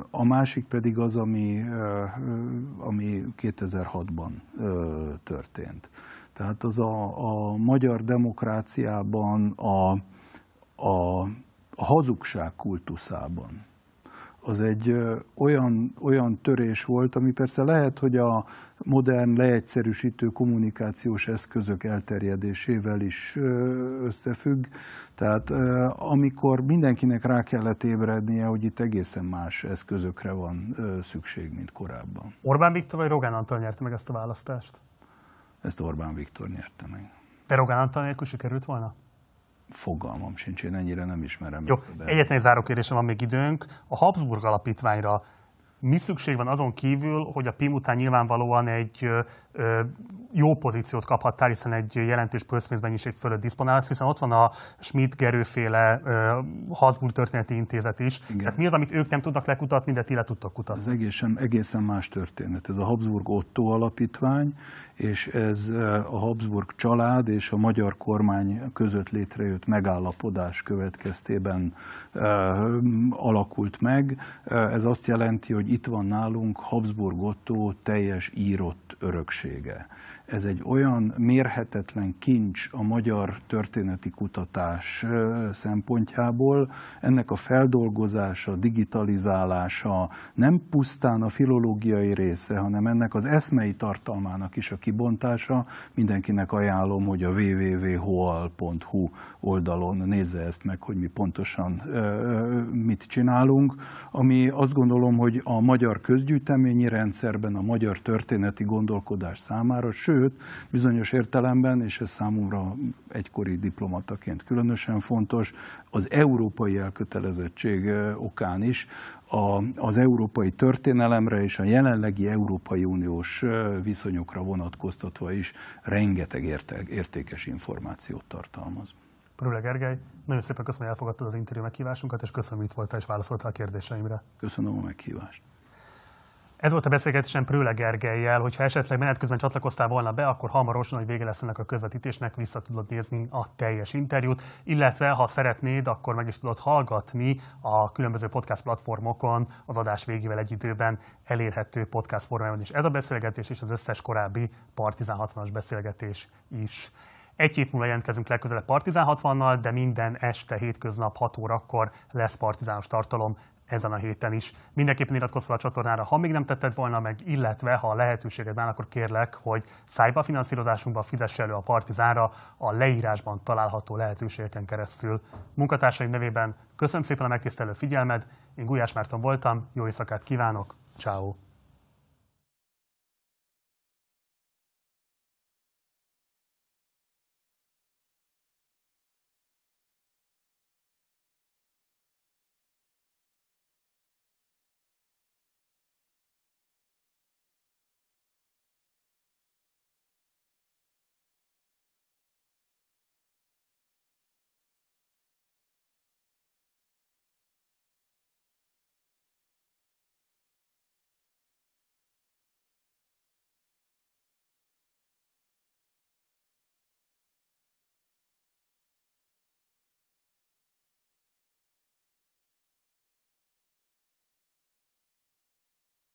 A másik pedig az, ami, ami 2006-ban történt. Tehát az a, a magyar demokráciában a, a, a hazugság kultuszában. Az egy olyan, olyan törés volt, ami persze lehet, hogy a modern leegyszerűsítő kommunikációs eszközök elterjedésével is összefügg. Tehát amikor mindenkinek rá kellett ébrednie, hogy itt egészen más eszközökre van szükség, mint korábban. Orbán Viktor vagy Rogán Antal nyerte meg ezt a választást? Ezt Orbán Viktor nyerte meg. De Rogán Antal nélkül sikerült volna? Fogalmam sincs, én ennyire nem ismerem. Jó, egyetlen záró kérdésem van még időnk. A Habsburg alapítványra mi szükség van azon kívül, hogy a PIM után nyilvánvalóan egy jó pozíciót kaphattál, hiszen egy jelentős pöszmészmennyiség fölött diszponálsz, hiszen ott van a Schmidt-Gerőféle Hasburg Történeti Intézet is. Igen. Tehát mi az, amit ők nem tudnak lekutatni, de ti le tudtak kutatni? Ez egészen, egészen más történet. Ez a Habsburg Otto Alapítvány, és ez a Habsburg család és a magyar kormány között létrejött megállapodás következtében alakult meg. Ez azt jelenti, hogy itt van nálunk Habsburg Otto teljes írott örökség chega. ez egy olyan mérhetetlen kincs a magyar történeti kutatás szempontjából. Ennek a feldolgozása, digitalizálása nem pusztán a filológiai része, hanem ennek az eszmei tartalmának is a kibontása. Mindenkinek ajánlom, hogy a www.hoal.hu oldalon nézze ezt meg, hogy mi pontosan mit csinálunk, ami azt gondolom, hogy a magyar közgyűjteményi rendszerben, a magyar történeti gondolkodás számára, sőt, sőt, bizonyos értelemben, és ez számomra egykori diplomataként különösen fontos, az európai elkötelezettség okán is a, az európai történelemre és a jelenlegi Európai Uniós viszonyokra vonatkoztatva is rengeteg érte, értékes információt tartalmaz. Prüle Gergely, nagyon szépen köszönöm, hogy elfogadtad az interjú meghívásunkat, és köszönöm, hogy itt voltál és válaszoltál a kérdéseimre. Köszönöm a meghívást. Ez volt a beszélgetésem Prőle Gergelyel, hogyha esetleg menet közben csatlakoztál volna be, akkor hamarosan, hogy vége lesz ennek a közvetítésnek, vissza tudod nézni a teljes interjút, illetve ha szeretnéd, akkor meg is tudod hallgatni a különböző podcast platformokon az adás végével egy időben elérhető podcast formájában is. Ez a beszélgetés és az összes korábbi Partizán 60-as beszélgetés is. Egy hét múlva jelentkezünk legközelebb Partizán 60-nal, de minden este hétköznap 6 órakor lesz partizános tartalom ezen a héten is. Mindenképpen iratkozz fel a csatornára, ha még nem tetted volna meg, illetve ha a lehetőséged van, akkor kérlek, hogy szállj be a finanszírozásunkba, fizess elő a Partizánra a leírásban található lehetőségeken keresztül. Munkatársaim nevében köszönöm szépen a megtisztelő figyelmed, én Gulyás Márton voltam, jó éjszakát kívánok, ciao.